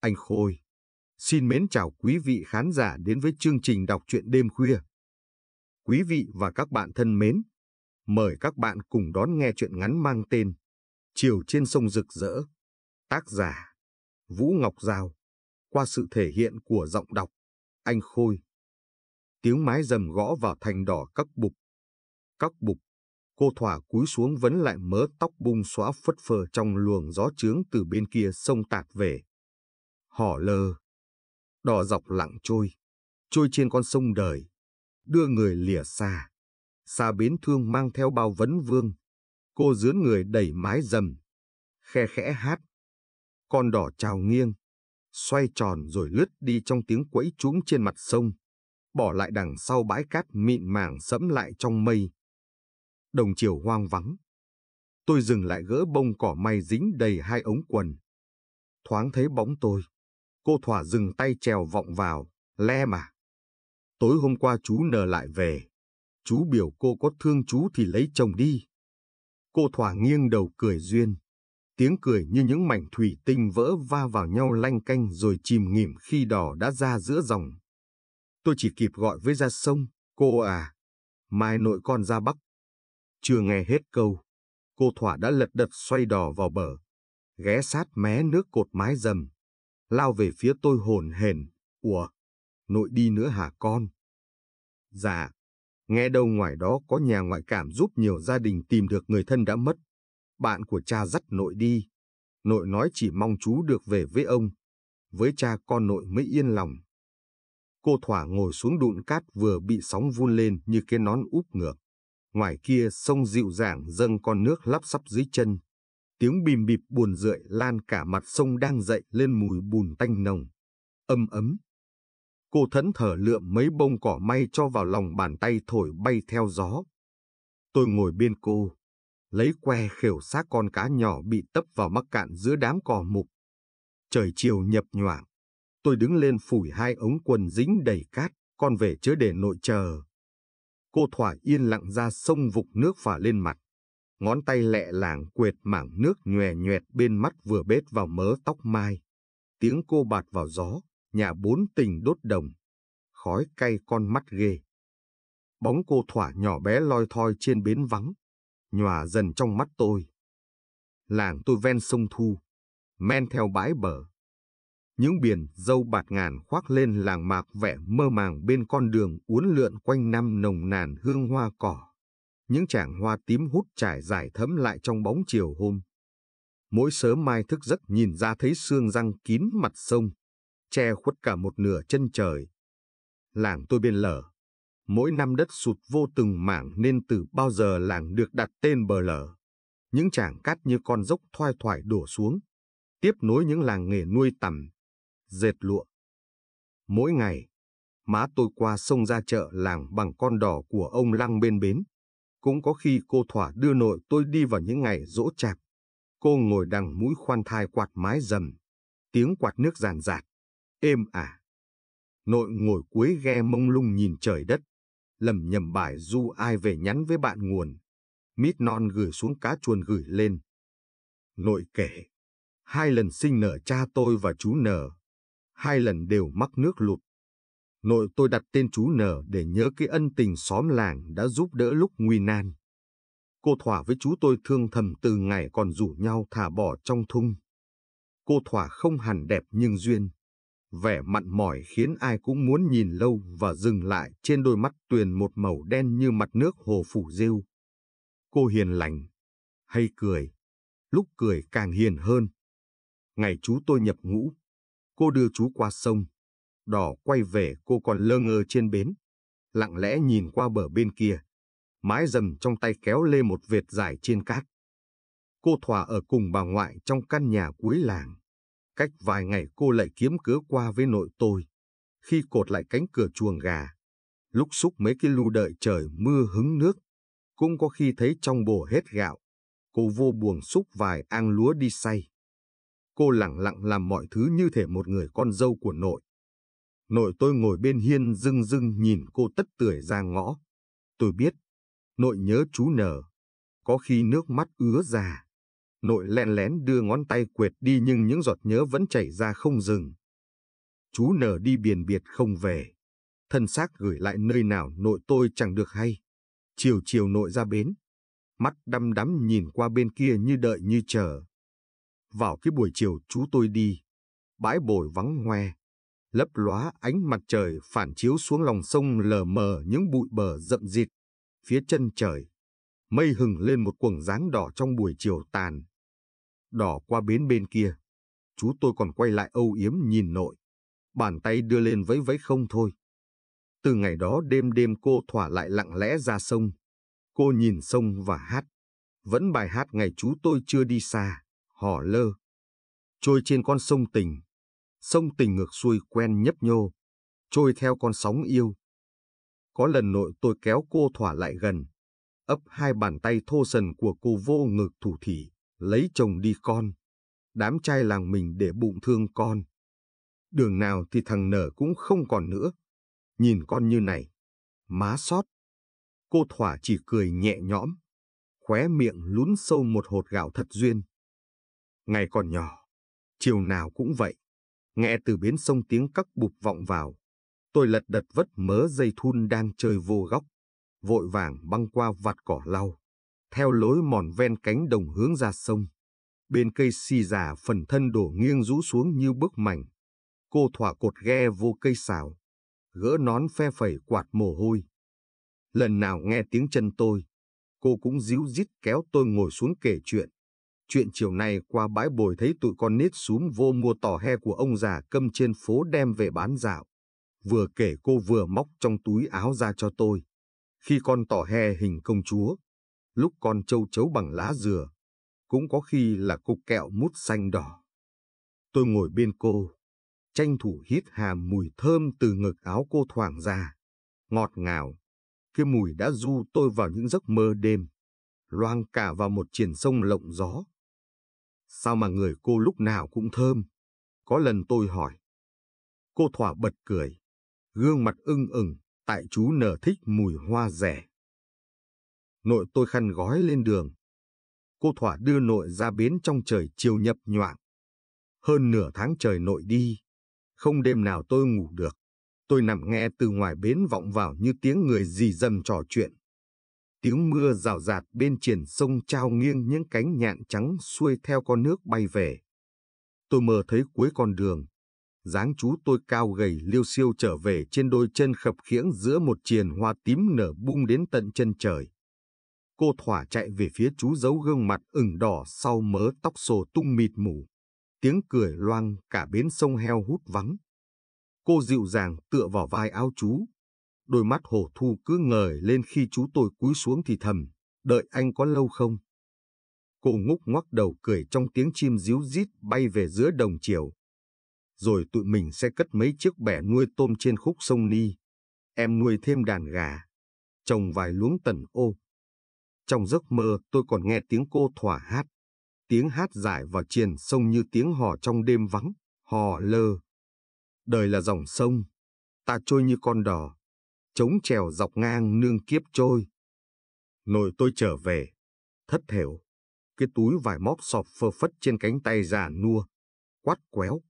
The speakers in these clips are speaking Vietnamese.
Anh Khôi xin mến chào quý vị khán giả đến với chương trình đọc truyện đêm khuya. Quý vị và các bạn thân mến, mời các bạn cùng đón nghe truyện ngắn mang tên Chiều trên sông rực rỡ, tác giả Vũ Ngọc Giao, qua sự thể hiện của giọng đọc Anh Khôi. Tiếng mái dầm gõ vào thành đỏ cóc bục. Cóc bục Cô Thỏa cúi xuống vấn lại mớ tóc bung xóa phất phơ trong luồng gió trướng từ bên kia sông tạt về. hò lơ. đò dọc lặng trôi. Trôi trên con sông đời. Đưa người lìa xa. Xa bến thương mang theo bao vấn vương. Cô dướn người đẩy mái dầm. Khe khẽ hát. Con đỏ trào nghiêng. Xoay tròn rồi lướt đi trong tiếng quẫy trúng trên mặt sông. Bỏ lại đằng sau bãi cát mịn màng sẫm lại trong mây đồng chiều hoang vắng. Tôi dừng lại gỡ bông cỏ may dính đầy hai ống quần. Thoáng thấy bóng tôi, cô thỏa dừng tay trèo vọng vào, le mà. Tối hôm qua chú nờ lại về, chú biểu cô có thương chú thì lấy chồng đi. Cô thỏa nghiêng đầu cười duyên, tiếng cười như những mảnh thủy tinh vỡ va vào nhau lanh canh rồi chìm nghỉm khi đỏ đã ra giữa dòng. Tôi chỉ kịp gọi với ra sông, cô à, mai nội con ra Bắc chưa nghe hết câu, cô Thỏa đã lật đật xoay đò vào bờ, ghé sát mé nước cột mái dầm, lao về phía tôi hồn hền, ủa, nội đi nữa hả con? Dạ, nghe đâu ngoài đó có nhà ngoại cảm giúp nhiều gia đình tìm được người thân đã mất. Bạn của cha dắt nội đi, nội nói chỉ mong chú được về với ông, với cha con nội mới yên lòng. Cô Thỏa ngồi xuống đụn cát vừa bị sóng vun lên như cái nón úp ngược. Ngoài kia sông dịu dàng dâng con nước lắp sắp dưới chân. Tiếng bìm bịp buồn rượi lan cả mặt sông đang dậy lên mùi bùn tanh nồng. Âm ấm. Cô thẫn thở lượm mấy bông cỏ may cho vào lòng bàn tay thổi bay theo gió. Tôi ngồi bên cô, lấy que khều xác con cá nhỏ bị tấp vào mắc cạn giữa đám cỏ mục. Trời chiều nhập nhoảng, tôi đứng lên phủi hai ống quần dính đầy cát, con về chứa để nội chờ. Cô Thỏa yên lặng ra sông vục nước phả lên mặt. Ngón tay lẹ làng quệt mảng nước nhòe nhoẹt bên mắt vừa bết vào mớ tóc mai. Tiếng cô bạt vào gió, nhà bốn tình đốt đồng. Khói cay con mắt ghê. Bóng cô Thỏa nhỏ bé loi thoi trên bến vắng. Nhòa dần trong mắt tôi. Làng tôi ven sông Thu, men theo bãi bờ những biển dâu bạt ngàn khoác lên làng mạc vẻ mơ màng bên con đường uốn lượn quanh năm nồng nàn hương hoa cỏ. Những chảng hoa tím hút trải dài thấm lại trong bóng chiều hôm. Mỗi sớm mai thức giấc nhìn ra thấy xương răng kín mặt sông, che khuất cả một nửa chân trời. Làng tôi bên lở, mỗi năm đất sụt vô từng mảng nên từ bao giờ làng được đặt tên bờ lở. Những chảng cát như con dốc thoai thoải đổ xuống, tiếp nối những làng nghề nuôi tầm dệt lụa. Mỗi ngày, má tôi qua sông ra chợ làng bằng con đò của ông Lăng bên bến. Cũng có khi cô thỏa đưa nội tôi đi vào những ngày rỗ chạp. Cô ngồi đằng mũi khoan thai quạt mái dầm, tiếng quạt nước giàn giạt, êm ả. Nội ngồi cuối ghe mông lung nhìn trời đất, lầm nhầm bài du ai về nhắn với bạn nguồn. Mít non gửi xuống cá chuồn gửi lên. Nội kể, hai lần sinh nở cha tôi và chú nở hai lần đều mắc nước lụt. Nội tôi đặt tên chú Nở để nhớ cái ân tình xóm làng đã giúp đỡ lúc nguy nan. Cô Thỏa với chú tôi thương thầm từ ngày còn rủ nhau thả bỏ trong thung. Cô Thỏa không hẳn đẹp nhưng duyên. Vẻ mặn mỏi khiến ai cũng muốn nhìn lâu và dừng lại trên đôi mắt tuyền một màu đen như mặt nước hồ phủ rêu. Cô hiền lành, hay cười, lúc cười càng hiền hơn. Ngày chú tôi nhập ngũ, Cô đưa chú qua sông. Đỏ quay về cô còn lơ ngơ trên bến. Lặng lẽ nhìn qua bờ bên kia. Mái dầm trong tay kéo lê một vệt dài trên cát. Cô thỏa ở cùng bà ngoại trong căn nhà cuối làng. Cách vài ngày cô lại kiếm cớ qua với nội tôi. Khi cột lại cánh cửa chuồng gà, lúc xúc mấy cái lu đợi trời mưa hứng nước, cũng có khi thấy trong bồ hết gạo. Cô vô buồn xúc vài an lúa đi say. Cô lặng lặng làm mọi thứ như thể một người con dâu của nội. Nội tôi ngồi bên hiên dưng dưng nhìn cô tất tưởi ra ngõ. Tôi biết, nội nhớ chú nở. Có khi nước mắt ứa ra. Nội lén lén đưa ngón tay quệt đi nhưng những giọt nhớ vẫn chảy ra không dừng. Chú nở đi biển biệt không về. Thân xác gửi lại nơi nào nội tôi chẳng được hay. Chiều chiều nội ra bến. Mắt đăm đắm nhìn qua bên kia như đợi như chờ. Vào cái buổi chiều chú tôi đi, bãi bồi vắng hoe, lấp lóa ánh mặt trời phản chiếu xuống lòng sông lờ mờ những bụi bờ rậm rịt. Phía chân trời, mây hừng lên một quầng dáng đỏ trong buổi chiều tàn. Đỏ qua bến bên kia, chú tôi còn quay lại âu yếm nhìn nội, bàn tay đưa lên vẫy vẫy không thôi. Từ ngày đó đêm đêm cô thỏa lại lặng lẽ ra sông. Cô nhìn sông và hát. Vẫn bài hát ngày chú tôi chưa đi xa hò lơ. Trôi trên con sông tình, sông tình ngược xuôi quen nhấp nhô, trôi theo con sóng yêu. Có lần nội tôi kéo cô thỏa lại gần, ấp hai bàn tay thô sần của cô vô ngực thủ thỉ, lấy chồng đi con. Đám trai làng mình để bụng thương con. Đường nào thì thằng nở cũng không còn nữa. Nhìn con như này, má xót. Cô thỏa chỉ cười nhẹ nhõm, khóe miệng lún sâu một hột gạo thật duyên. Ngày còn nhỏ, chiều nào cũng vậy. Nghe từ bến sông tiếng cắc bụp vọng vào. Tôi lật đật vất mớ dây thun đang chơi vô góc. Vội vàng băng qua vạt cỏ lau. Theo lối mòn ven cánh đồng hướng ra sông. Bên cây xì già phần thân đổ nghiêng rũ xuống như bức mảnh. Cô thỏa cột ghe vô cây xào. Gỡ nón phe phẩy quạt mồ hôi. Lần nào nghe tiếng chân tôi, cô cũng díu dít kéo tôi ngồi xuống kể chuyện. Chuyện chiều nay qua bãi bồi thấy tụi con nít súm vô mua tỏ he của ông già câm trên phố đem về bán dạo. Vừa kể cô vừa móc trong túi áo ra cho tôi. Khi con tỏ he hình công chúa, lúc con châu chấu bằng lá dừa, cũng có khi là cục kẹo mút xanh đỏ. Tôi ngồi bên cô, tranh thủ hít hà mùi thơm từ ngực áo cô thoảng ra. Ngọt ngào, cái mùi đã du tôi vào những giấc mơ đêm, loang cả vào một triển sông lộng gió. Sao mà người cô lúc nào cũng thơm? Có lần tôi hỏi. Cô thỏa bật cười, gương mặt ưng ửng, tại chú nở thích mùi hoa rẻ. Nội tôi khăn gói lên đường. Cô thỏa đưa nội ra bến trong trời chiều nhập nhoạng. Hơn nửa tháng trời nội đi, không đêm nào tôi ngủ được. Tôi nằm nghe từ ngoài bến vọng vào như tiếng người gì dầm trò chuyện. Tiếng mưa rào rạt bên triển sông trao nghiêng những cánh nhạn trắng xuôi theo con nước bay về. Tôi mơ thấy cuối con đường, dáng chú tôi cao gầy liêu siêu trở về trên đôi chân khập khiễng giữa một triền hoa tím nở bung đến tận chân trời. Cô thỏa chạy về phía chú giấu gương mặt ửng đỏ sau mớ tóc xồ tung mịt mù. Tiếng cười loang cả bến sông heo hút vắng. Cô dịu dàng tựa vào vai áo chú, Đôi mắt hồ thu cứ ngời lên khi chú tôi cúi xuống thì thầm, đợi anh có lâu không? Cô ngúc ngoắc đầu cười trong tiếng chim ríu rít bay về giữa đồng chiều. Rồi tụi mình sẽ cất mấy chiếc bẻ nuôi tôm trên khúc sông Ni. Em nuôi thêm đàn gà, trồng vài luống tần ô. Trong giấc mơ tôi còn nghe tiếng cô thỏa hát. Tiếng hát dài và triền sông như tiếng hò trong đêm vắng, hò lơ. Đời là dòng sông, ta trôi như con đò, chống trèo dọc ngang nương kiếp trôi. nội tôi trở về, thất thểu, cái túi vải móc sọp phơ phất trên cánh tay già nua, quát quéo.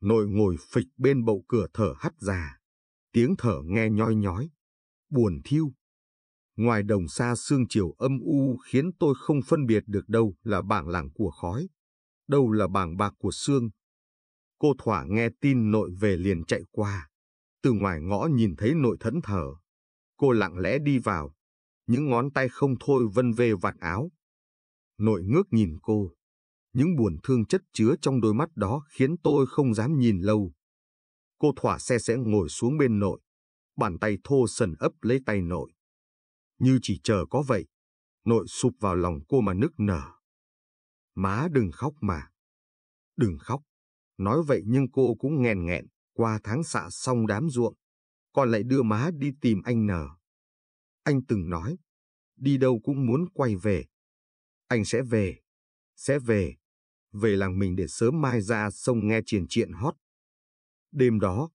nội ngồi phịch bên bậu cửa thở hắt già, tiếng thở nghe nhoi nhói, buồn thiêu. Ngoài đồng xa sương chiều âm u khiến tôi không phân biệt được đâu là bảng làng của khói, đâu là bảng bạc của sương. Cô Thỏa nghe tin nội về liền chạy qua, từ ngoài ngõ nhìn thấy nội thẫn thờ. Cô lặng lẽ đi vào, những ngón tay không thôi vân về vạt áo. Nội ngước nhìn cô, những buồn thương chất chứa trong đôi mắt đó khiến tôi không dám nhìn lâu. Cô thỏa xe sẽ ngồi xuống bên nội, bàn tay thô sần ấp lấy tay nội. Như chỉ chờ có vậy, nội sụp vào lòng cô mà nức nở. Má đừng khóc mà. Đừng khóc. Nói vậy nhưng cô cũng nghẹn nghẹn. Qua tháng xạ xong đám ruộng, con lại đưa má đi tìm anh nở. Anh từng nói, đi đâu cũng muốn quay về. Anh sẽ về, sẽ về, về làng mình để sớm mai ra sông nghe triển triện hót. Đêm đó,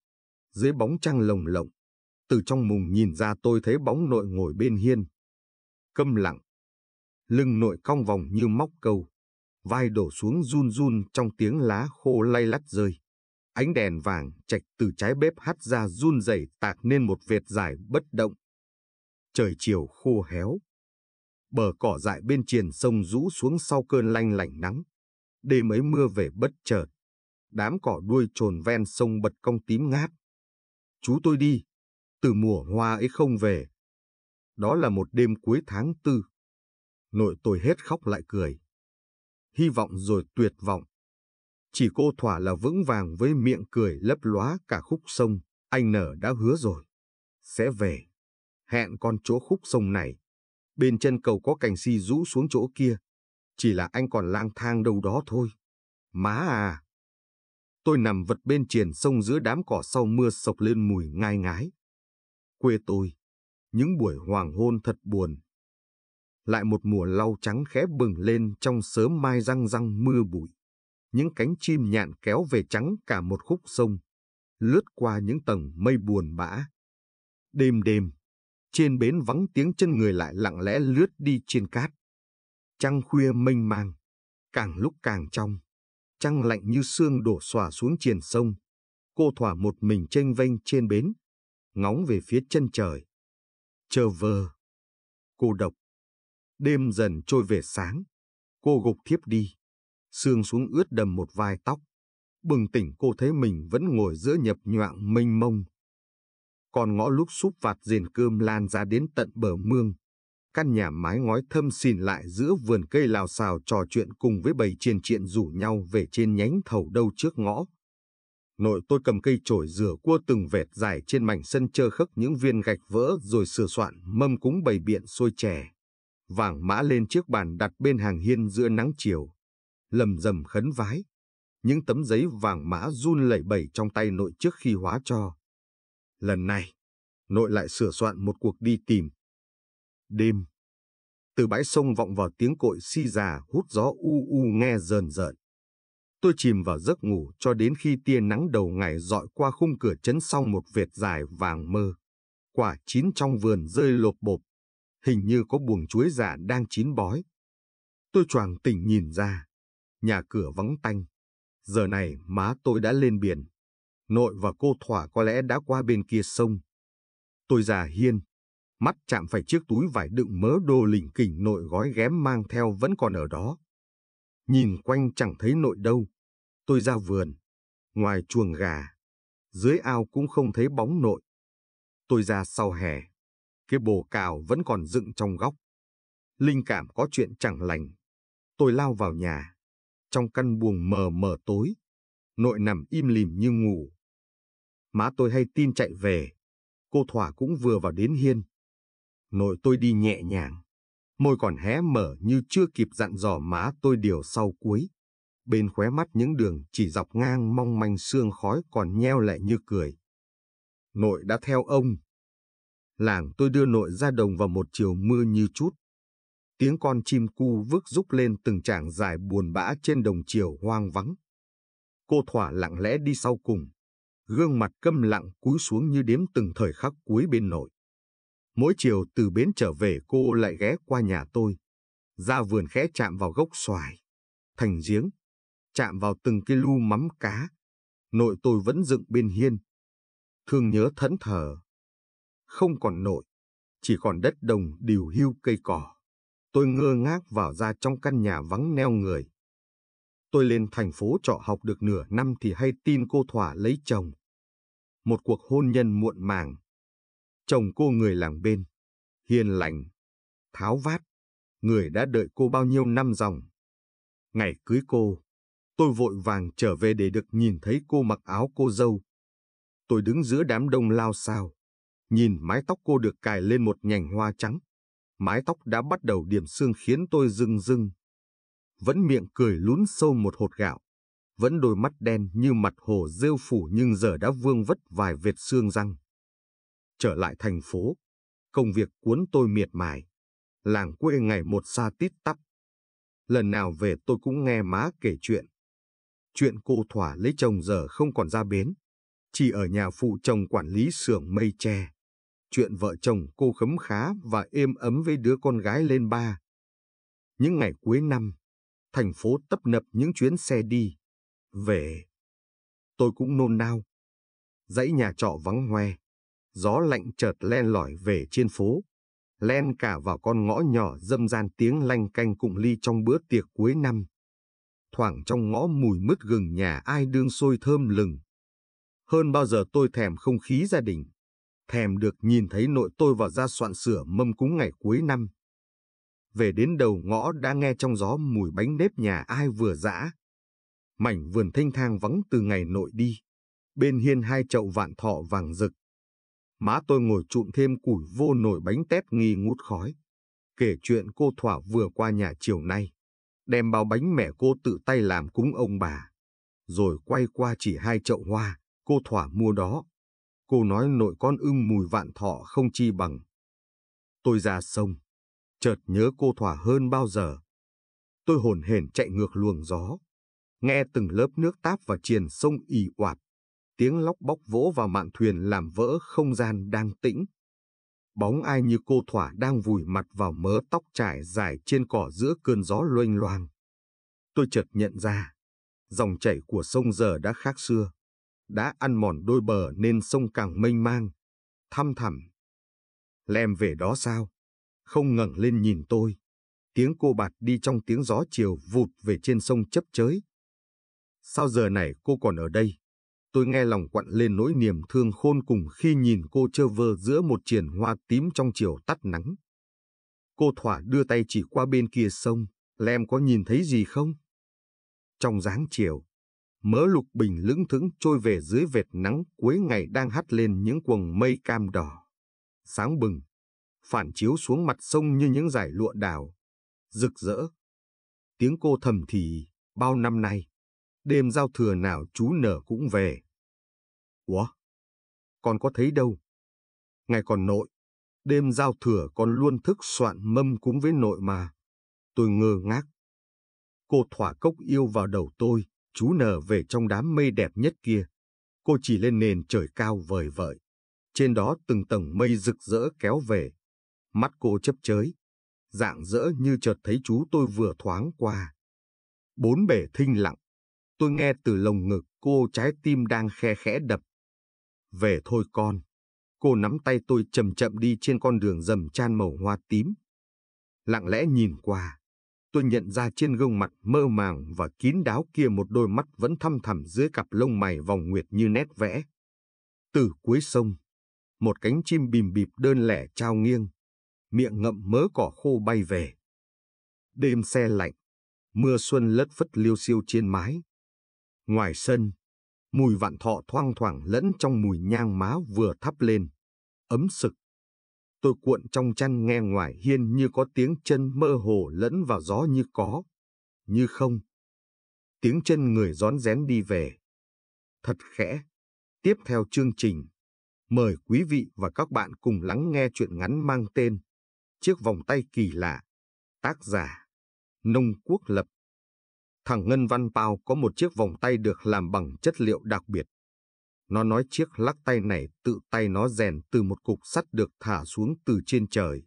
dưới bóng trăng lồng lộng, từ trong mùng nhìn ra tôi thấy bóng nội ngồi bên hiên. Câm lặng, lưng nội cong vòng như móc câu, vai đổ xuống run run trong tiếng lá khô lay lắt rơi. Ánh đèn vàng chạch từ trái bếp hắt ra run rẩy tạc nên một vệt dài bất động. Trời chiều khô héo. Bờ cỏ dại bên triền sông rũ xuống sau cơn lanh lảnh nắng. Đêm ấy mưa về bất chợt. Đám cỏ đuôi trồn ven sông bật cong tím ngát. Chú tôi đi. Từ mùa hoa ấy không về. Đó là một đêm cuối tháng tư. Nội tôi hết khóc lại cười. Hy vọng rồi tuyệt vọng chỉ cô Thỏa là vững vàng với miệng cười lấp lóa cả khúc sông, anh nở đã hứa rồi. Sẽ về. Hẹn con chỗ khúc sông này. Bên chân cầu có cành si rũ xuống chỗ kia. Chỉ là anh còn lang thang đâu đó thôi. Má à! Tôi nằm vật bên triền sông giữa đám cỏ sau mưa sộc lên mùi ngai ngái. Quê tôi, những buổi hoàng hôn thật buồn. Lại một mùa lau trắng khẽ bừng lên trong sớm mai răng răng mưa bụi những cánh chim nhạn kéo về trắng cả một khúc sông, lướt qua những tầng mây buồn bã. Đêm đêm, trên bến vắng tiếng chân người lại lặng lẽ lướt đi trên cát. Trăng khuya mênh mang, càng lúc càng trong, trăng lạnh như sương đổ xòa xuống triền sông. Cô thỏa một mình tranh vênh trên bến, ngóng về phía chân trời. Chờ vờ, cô độc. Đêm dần trôi về sáng, cô gục thiếp đi sương xuống ướt đầm một vai tóc. Bừng tỉnh cô thấy mình vẫn ngồi giữa nhập nhoạng mênh mông. Còn ngõ lúc súp vạt diền cơm lan ra đến tận bờ mương. Căn nhà mái ngói thâm xìn lại giữa vườn cây lào xào trò chuyện cùng với bầy triền triện rủ nhau về trên nhánh thầu đâu trước ngõ. Nội tôi cầm cây chổi rửa cua từng vệt dài trên mảnh sân chơ khắc những viên gạch vỡ rồi sửa soạn mâm cúng bày biện xôi chè. Vàng mã lên chiếc bàn đặt bên hàng hiên giữa nắng chiều lầm rầm khấn vái. Những tấm giấy vàng mã run lẩy bẩy trong tay nội trước khi hóa cho. Lần này, nội lại sửa soạn một cuộc đi tìm. Đêm, từ bãi sông vọng vào tiếng cội si già hút gió u u nghe rờn rợn. Tôi chìm vào giấc ngủ cho đến khi tia nắng đầu ngày dọi qua khung cửa chấn xong một vệt dài vàng mơ. Quả chín trong vườn rơi lột bột hình như có buồng chuối già đang chín bói. Tôi choàng tỉnh nhìn ra, nhà cửa vắng tanh. Giờ này má tôi đã lên biển. Nội và cô Thỏa có lẽ đã qua bên kia sông. Tôi già hiên, mắt chạm phải chiếc túi vải đựng mớ đồ lỉnh kỉnh nội gói ghém mang theo vẫn còn ở đó. Nhìn quanh chẳng thấy nội đâu. Tôi ra vườn, ngoài chuồng gà, dưới ao cũng không thấy bóng nội. Tôi ra sau hè, cái bồ cào vẫn còn dựng trong góc. Linh cảm có chuyện chẳng lành. Tôi lao vào nhà, trong căn buồng mờ mờ tối. Nội nằm im lìm như ngủ. Má tôi hay tin chạy về. Cô Thỏa cũng vừa vào đến hiên. Nội tôi đi nhẹ nhàng. Môi còn hé mở như chưa kịp dặn dò má tôi điều sau cuối. Bên khóe mắt những đường chỉ dọc ngang mong manh xương khói còn nheo lại như cười. Nội đã theo ông. Làng tôi đưa nội ra đồng vào một chiều mưa như chút. Tiếng con chim cu vước rúc lên từng tràng dài buồn bã trên đồng chiều hoang vắng. Cô thỏa lặng lẽ đi sau cùng, gương mặt câm lặng cúi xuống như đếm từng thời khắc cuối bên nội. Mỗi chiều từ bến trở về cô lại ghé qua nhà tôi, ra vườn khẽ chạm vào gốc xoài, thành giếng, chạm vào từng cái lu mắm cá. Nội tôi vẫn dựng bên hiên, thương nhớ thẫn thờ. Không còn nội, chỉ còn đất đồng điều hưu cây cỏ. Tôi ngơ ngác vào ra trong căn nhà vắng neo người. Tôi lên thành phố trọ học được nửa năm thì hay tin cô Thỏa lấy chồng. Một cuộc hôn nhân muộn màng. Chồng cô người làng bên, hiền lành, tháo vát, người đã đợi cô bao nhiêu năm dòng. Ngày cưới cô, tôi vội vàng trở về để được nhìn thấy cô mặc áo cô dâu. Tôi đứng giữa đám đông lao sao, nhìn mái tóc cô được cài lên một nhành hoa trắng mái tóc đã bắt đầu điểm xương khiến tôi rưng rưng. Vẫn miệng cười lún sâu một hột gạo, vẫn đôi mắt đen như mặt hồ rêu phủ nhưng giờ đã vương vất vài vệt xương răng. Trở lại thành phố, công việc cuốn tôi miệt mài, làng quê ngày một xa tít tắp. Lần nào về tôi cũng nghe má kể chuyện. Chuyện cô Thỏa lấy chồng giờ không còn ra bến, chỉ ở nhà phụ chồng quản lý xưởng mây tre chuyện vợ chồng cô khấm khá và êm ấm với đứa con gái lên ba. Những ngày cuối năm, thành phố tấp nập những chuyến xe đi, về. Tôi cũng nôn nao. Dãy nhà trọ vắng hoe, gió lạnh chợt len lỏi về trên phố, len cả vào con ngõ nhỏ dâm gian tiếng lanh canh cụng ly trong bữa tiệc cuối năm. Thoảng trong ngõ mùi mứt gừng nhà ai đương sôi thơm lừng. Hơn bao giờ tôi thèm không khí gia đình thèm được nhìn thấy nội tôi vào ra soạn sửa mâm cúng ngày cuối năm. Về đến đầu ngõ đã nghe trong gió mùi bánh nếp nhà ai vừa dã. Mảnh vườn thanh thang vắng từ ngày nội đi. Bên hiên hai chậu vạn thọ vàng rực. Má tôi ngồi trụm thêm củi vô nổi bánh tép nghi ngút khói. Kể chuyện cô Thỏa vừa qua nhà chiều nay. Đem bao bánh mẹ cô tự tay làm cúng ông bà. Rồi quay qua chỉ hai chậu hoa, cô Thỏa mua đó Cô nói nội con ưng mùi vạn thọ không chi bằng. Tôi ra sông, chợt nhớ cô thỏa hơn bao giờ. Tôi hồn hển chạy ngược luồng gió, nghe từng lớp nước táp và triền sông ì oạt, tiếng lóc bóc vỗ vào mạn thuyền làm vỡ không gian đang tĩnh. Bóng ai như cô thỏa đang vùi mặt vào mớ tóc trải dài trên cỏ giữa cơn gió loênh loang. Tôi chợt nhận ra, dòng chảy của sông giờ đã khác xưa đã ăn mòn đôi bờ nên sông càng mênh mang, thăm thẳm. Lem về đó sao? Không ngẩng lên nhìn tôi. Tiếng cô bạt đi trong tiếng gió chiều vụt về trên sông chấp chới. Sao giờ này cô còn ở đây? Tôi nghe lòng quặn lên nỗi niềm thương khôn cùng khi nhìn cô trơ vơ giữa một triển hoa tím trong chiều tắt nắng. Cô thỏa đưa tay chỉ qua bên kia sông, Lem có nhìn thấy gì không? Trong dáng chiều, mớ lục bình lững thững trôi về dưới vệt nắng cuối ngày đang hắt lên những quầng mây cam đỏ. Sáng bừng, phản chiếu xuống mặt sông như những dải lụa đào, rực rỡ. Tiếng cô thầm thì, bao năm nay, đêm giao thừa nào chú nở cũng về. Ủa? Con có thấy đâu? Ngày còn nội, đêm giao thừa con luôn thức soạn mâm cúng với nội mà. Tôi ngơ ngác. Cô thỏa cốc yêu vào đầu tôi, chú nở về trong đám mây đẹp nhất kia. Cô chỉ lên nền trời cao vời vợi. Trên đó từng tầng mây rực rỡ kéo về. Mắt cô chấp chới. Dạng rỡ như chợt thấy chú tôi vừa thoáng qua. Bốn bể thinh lặng. Tôi nghe từ lồng ngực cô trái tim đang khe khẽ đập. Về thôi con. Cô nắm tay tôi chậm chậm đi trên con đường rầm chan màu hoa tím. Lặng lẽ nhìn qua tôi nhận ra trên gương mặt mơ màng và kín đáo kia một đôi mắt vẫn thăm thẳm dưới cặp lông mày vòng nguyệt như nét vẽ. Từ cuối sông, một cánh chim bìm bịp đơn lẻ trao nghiêng, miệng ngậm mớ cỏ khô bay về. Đêm xe lạnh, mưa xuân lất phất liêu siêu trên mái. Ngoài sân, mùi vạn thọ thoang thoảng lẫn trong mùi nhang má vừa thắp lên, ấm sực Tôi cuộn trong chăn nghe ngoài hiên như có tiếng chân mơ hồ lẫn vào gió như có, như không. Tiếng chân người rón rén đi về. Thật khẽ. Tiếp theo chương trình, mời quý vị và các bạn cùng lắng nghe chuyện ngắn mang tên Chiếc vòng tay kỳ lạ, tác giả, nông quốc lập. Thằng Ngân Văn Pao có một chiếc vòng tay được làm bằng chất liệu đặc biệt. Nó nói chiếc lắc tay này tự tay nó rèn từ một cục sắt được thả xuống từ trên trời.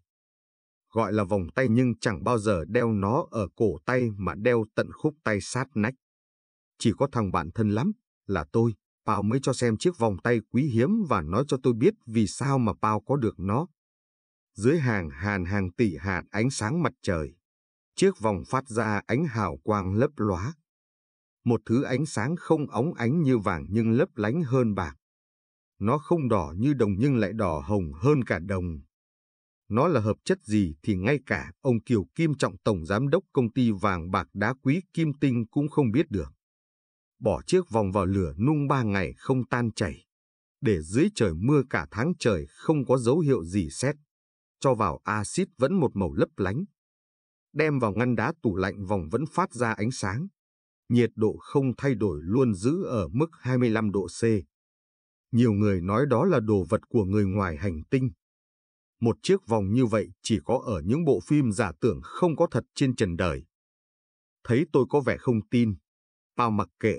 Gọi là vòng tay nhưng chẳng bao giờ đeo nó ở cổ tay mà đeo tận khúc tay sát nách. Chỉ có thằng bạn thân lắm, là tôi, Pao mới cho xem chiếc vòng tay quý hiếm và nói cho tôi biết vì sao mà Pao có được nó. Dưới hàng hàn hàng tỷ hạt ánh sáng mặt trời, chiếc vòng phát ra ánh hào quang lấp lóa một thứ ánh sáng không óng ánh như vàng nhưng lấp lánh hơn bạc. Nó không đỏ như đồng nhưng lại đỏ hồng hơn cả đồng. Nó là hợp chất gì thì ngay cả ông Kiều Kim Trọng Tổng Giám đốc Công ty Vàng Bạc Đá Quý Kim Tinh cũng không biết được. Bỏ chiếc vòng vào lửa nung ba ngày không tan chảy. Để dưới trời mưa cả tháng trời không có dấu hiệu gì xét. Cho vào axit vẫn một màu lấp lánh. Đem vào ngăn đá tủ lạnh vòng vẫn phát ra ánh sáng nhiệt độ không thay đổi luôn giữ ở mức 25 độ C. Nhiều người nói đó là đồ vật của người ngoài hành tinh. Một chiếc vòng như vậy chỉ có ở những bộ phim giả tưởng không có thật trên trần đời. Thấy tôi có vẻ không tin, tao mặc kệ.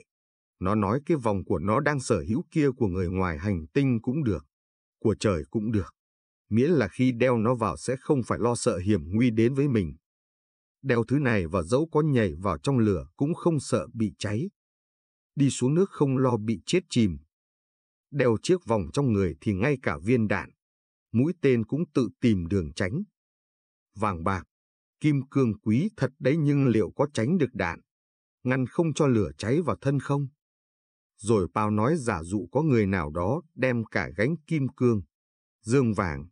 Nó nói cái vòng của nó đang sở hữu kia của người ngoài hành tinh cũng được, của trời cũng được. Miễn là khi đeo nó vào sẽ không phải lo sợ hiểm nguy đến với mình đeo thứ này và dẫu có nhảy vào trong lửa cũng không sợ bị cháy. Đi xuống nước không lo bị chết chìm. Đeo chiếc vòng trong người thì ngay cả viên đạn, mũi tên cũng tự tìm đường tránh. Vàng bạc, kim cương quý thật đấy nhưng liệu có tránh được đạn, ngăn không cho lửa cháy vào thân không? Rồi Pao nói giả dụ có người nào đó đem cả gánh kim cương, dương vàng,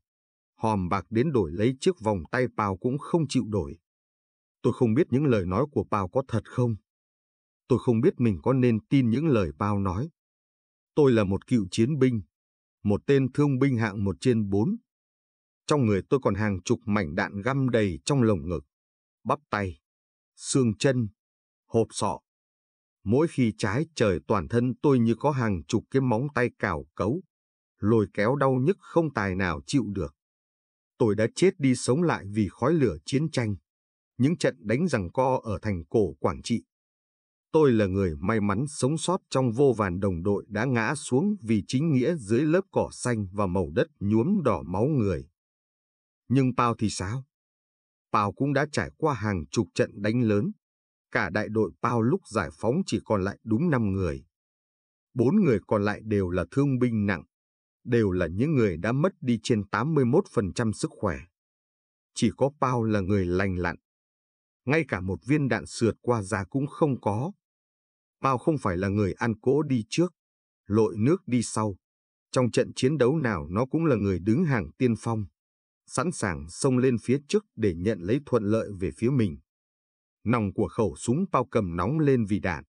hòm bạc đến đổi lấy chiếc vòng tay Pao cũng không chịu đổi. Tôi không biết những lời nói của Pao có thật không. Tôi không biết mình có nên tin những lời Pao nói. Tôi là một cựu chiến binh, một tên thương binh hạng một trên bốn. Trong người tôi còn hàng chục mảnh đạn găm đầy trong lồng ngực, bắp tay, xương chân, hộp sọ. Mỗi khi trái trời toàn thân tôi như có hàng chục cái móng tay cào cấu, lồi kéo đau nhức không tài nào chịu được. Tôi đã chết đi sống lại vì khói lửa chiến tranh những trận đánh rằng co ở thành cổ Quảng Trị. Tôi là người may mắn sống sót trong vô vàn đồng đội đã ngã xuống vì chính nghĩa dưới lớp cỏ xanh và màu đất nhuốm đỏ máu người. Nhưng Pao thì sao? Pao cũng đã trải qua hàng chục trận đánh lớn. Cả đại đội Pao lúc giải phóng chỉ còn lại đúng 5 người. Bốn người còn lại đều là thương binh nặng, đều là những người đã mất đi trên 81% sức khỏe. Chỉ có Pao là người lành lặn, ngay cả một viên đạn sượt qua da cũng không có. Bao không phải là người ăn cỗ đi trước, lội nước đi sau. Trong trận chiến đấu nào nó cũng là người đứng hàng tiên phong, sẵn sàng xông lên phía trước để nhận lấy thuận lợi về phía mình. Nòng của khẩu súng bao cầm nóng lên vì đạn.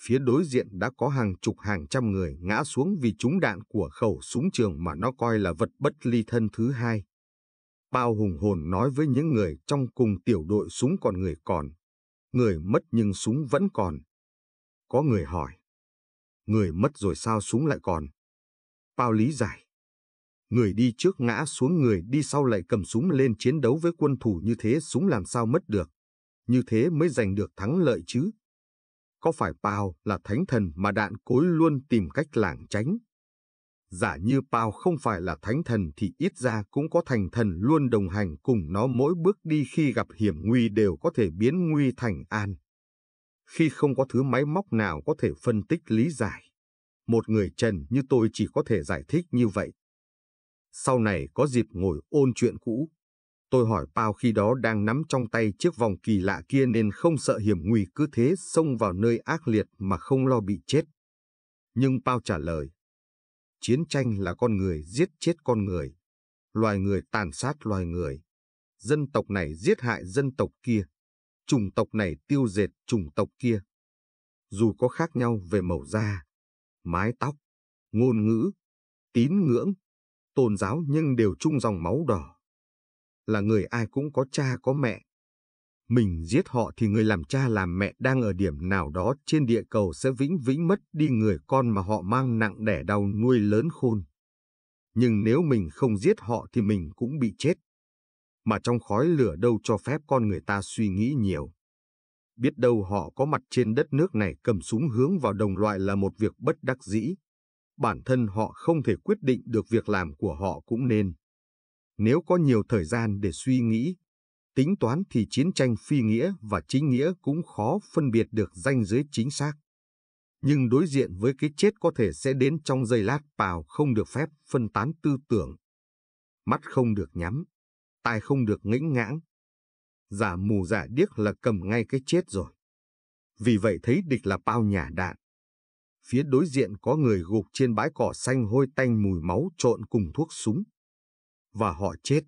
Phía đối diện đã có hàng chục hàng trăm người ngã xuống vì trúng đạn của khẩu súng trường mà nó coi là vật bất ly thân thứ hai. Bao hùng hồn nói với những người trong cùng tiểu đội súng còn người còn. Người mất nhưng súng vẫn còn. Có người hỏi. Người mất rồi sao súng lại còn? Bao lý giải. Người đi trước ngã xuống người đi sau lại cầm súng lên chiến đấu với quân thủ như thế súng làm sao mất được. Như thế mới giành được thắng lợi chứ. Có phải Bao là thánh thần mà đạn cối luôn tìm cách lảng tránh? Giả như Pao không phải là thánh thần thì ít ra cũng có thành thần luôn đồng hành cùng nó mỗi bước đi khi gặp hiểm nguy đều có thể biến nguy thành an. Khi không có thứ máy móc nào có thể phân tích lý giải, một người trần như tôi chỉ có thể giải thích như vậy. Sau này có dịp ngồi ôn chuyện cũ, Tôi hỏi Pao khi đó đang nắm trong tay chiếc vòng kỳ lạ kia nên không sợ hiểm nguy cứ thế xông vào nơi ác liệt mà không lo bị chết. Nhưng Pao trả lời, Chiến tranh là con người giết chết con người, loài người tàn sát loài người, dân tộc này giết hại dân tộc kia, chủng tộc này tiêu diệt chủng tộc kia. Dù có khác nhau về màu da, mái tóc, ngôn ngữ, tín ngưỡng, tôn giáo nhưng đều chung dòng máu đỏ. Là người ai cũng có cha có mẹ, mình giết họ thì người làm cha làm mẹ đang ở điểm nào đó trên địa cầu sẽ vĩnh vĩnh mất đi người con mà họ mang nặng đẻ đau nuôi lớn khôn. Nhưng nếu mình không giết họ thì mình cũng bị chết. Mà trong khói lửa đâu cho phép con người ta suy nghĩ nhiều. Biết đâu họ có mặt trên đất nước này cầm súng hướng vào đồng loại là một việc bất đắc dĩ. Bản thân họ không thể quyết định được việc làm của họ cũng nên. Nếu có nhiều thời gian để suy nghĩ, tính toán thì chiến tranh phi nghĩa và chính nghĩa cũng khó phân biệt được danh giới chính xác. Nhưng đối diện với cái chết có thể sẽ đến trong giây lát Pào không được phép phân tán tư tưởng. Mắt không được nhắm, tai không được ngĩnh ngãng. Giả mù giả điếc là cầm ngay cái chết rồi. Vì vậy thấy địch là bao nhà đạn. Phía đối diện có người gục trên bãi cỏ xanh hôi tanh mùi máu trộn cùng thuốc súng. Và họ chết.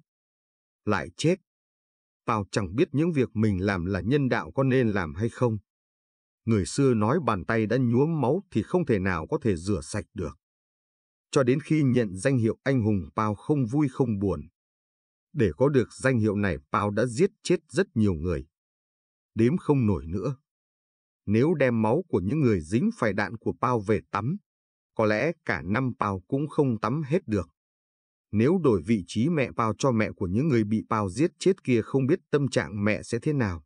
Lại chết Pao chẳng biết những việc mình làm là nhân đạo có nên làm hay không. Người xưa nói bàn tay đã nhuốm máu thì không thể nào có thể rửa sạch được. Cho đến khi nhận danh hiệu anh hùng Pao không vui không buồn. Để có được danh hiệu này Pao đã giết chết rất nhiều người. Đếm không nổi nữa. Nếu đem máu của những người dính phải đạn của Pao về tắm, có lẽ cả năm Pao cũng không tắm hết được. Nếu đổi vị trí mẹ Pao cho mẹ của những người bị Pao giết chết kia không biết tâm trạng mẹ sẽ thế nào.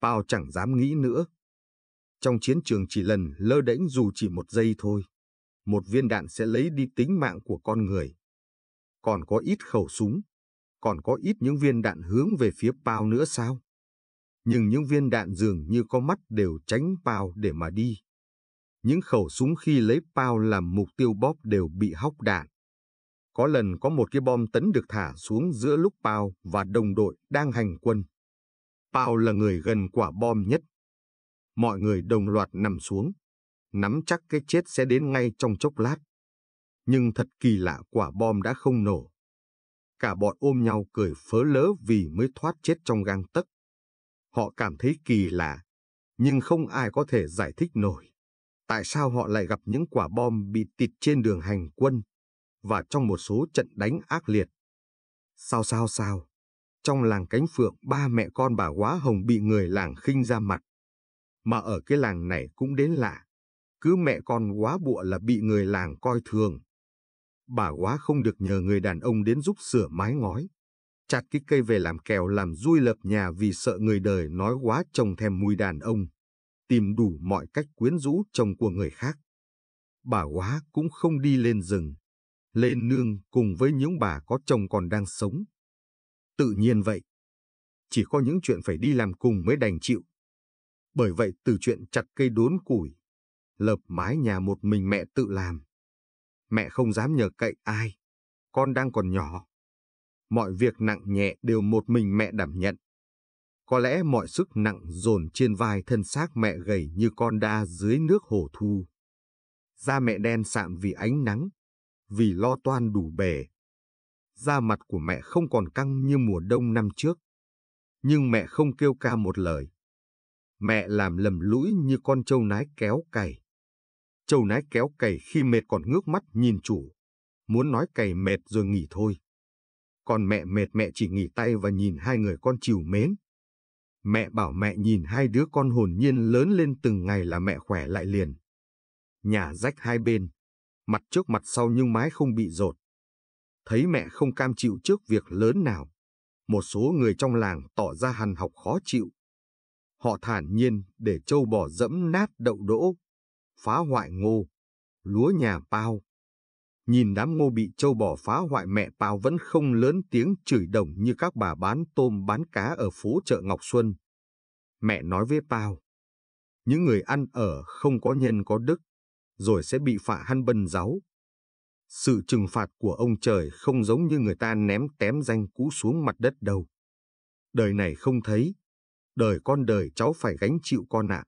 Pao chẳng dám nghĩ nữa. Trong chiến trường chỉ lần lơ đễnh dù chỉ một giây thôi. Một viên đạn sẽ lấy đi tính mạng của con người. Còn có ít khẩu súng. Còn có ít những viên đạn hướng về phía Pao nữa sao? Nhưng những viên đạn dường như có mắt đều tránh Pao để mà đi. Những khẩu súng khi lấy Pao làm mục tiêu bóp đều bị hóc đạn có lần có một cái bom tấn được thả xuống giữa lúc Pao và đồng đội đang hành quân. Pao là người gần quả bom nhất. Mọi người đồng loạt nằm xuống, nắm chắc cái chết sẽ đến ngay trong chốc lát. Nhưng thật kỳ lạ quả bom đã không nổ. Cả bọn ôm nhau cười phớ lớ vì mới thoát chết trong gang tấc. Họ cảm thấy kỳ lạ, nhưng không ai có thể giải thích nổi. Tại sao họ lại gặp những quả bom bị tịt trên đường hành quân? và trong một số trận đánh ác liệt. Sao sao sao, trong làng cánh phượng ba mẹ con bà Quá Hồng bị người làng khinh ra mặt. Mà ở cái làng này cũng đến lạ, cứ mẹ con quá bụa là bị người làng coi thường. Bà Quá không được nhờ người đàn ông đến giúp sửa mái ngói, chặt cái cây về làm kèo làm dui lập nhà vì sợ người đời nói quá chồng thèm mùi đàn ông, tìm đủ mọi cách quyến rũ chồng của người khác. Bà quá cũng không đi lên rừng, Lê Nương cùng với những bà có chồng còn đang sống. Tự nhiên vậy, chỉ có những chuyện phải đi làm cùng mới đành chịu. Bởi vậy từ chuyện chặt cây đốn củi, lợp mái nhà một mình mẹ tự làm. Mẹ không dám nhờ cậy ai, con đang còn nhỏ. Mọi việc nặng nhẹ đều một mình mẹ đảm nhận. Có lẽ mọi sức nặng dồn trên vai thân xác mẹ gầy như con đa dưới nước hồ thu. Da mẹ đen sạm vì ánh nắng, vì lo toan đủ bề, Da mặt của mẹ không còn căng như mùa đông năm trước. Nhưng mẹ không kêu ca một lời. Mẹ làm lầm lũi như con trâu nái kéo cày. Trâu nái kéo cày khi mệt còn ngước mắt nhìn chủ. Muốn nói cày mệt rồi nghỉ thôi. Còn mẹ mệt mẹ chỉ nghỉ tay và nhìn hai người con chiều mến. Mẹ bảo mẹ nhìn hai đứa con hồn nhiên lớn lên từng ngày là mẹ khỏe lại liền. Nhà rách hai bên, mặt trước mặt sau nhưng mái không bị rột. Thấy mẹ không cam chịu trước việc lớn nào, một số người trong làng tỏ ra hằn học khó chịu. Họ thản nhiên để châu bò dẫm nát đậu đỗ, phá hoại ngô, lúa nhà Pao. Nhìn đám ngô bị châu bò phá hoại mẹ Pao vẫn không lớn tiếng chửi đồng như các bà bán tôm bán cá ở phố chợ Ngọc Xuân. Mẹ nói với Pao, những người ăn ở không có nhân có đức, rồi sẽ bị phạ hăn bần giáo. Sự trừng phạt của ông trời không giống như người ta ném tém danh cũ xuống mặt đất đâu. Đời này không thấy, đời con đời cháu phải gánh chịu con ạ.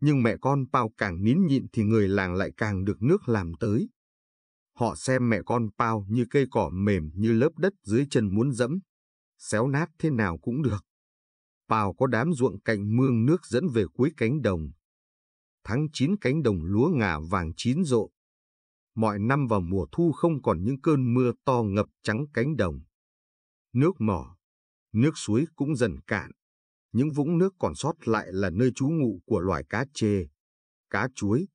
Nhưng mẹ con Pao càng nín nhịn thì người làng lại càng được nước làm tới. Họ xem mẹ con Pao như cây cỏ mềm như lớp đất dưới chân muốn dẫm, xéo nát thế nào cũng được. Pao có đám ruộng cạnh mương nước dẫn về cuối cánh đồng, tháng 9 cánh đồng lúa ngả vàng chín rộ. Mọi năm vào mùa thu không còn những cơn mưa to ngập trắng cánh đồng. Nước mỏ, nước suối cũng dần cạn. Những vũng nước còn sót lại là nơi trú ngụ của loài cá chê, cá chuối.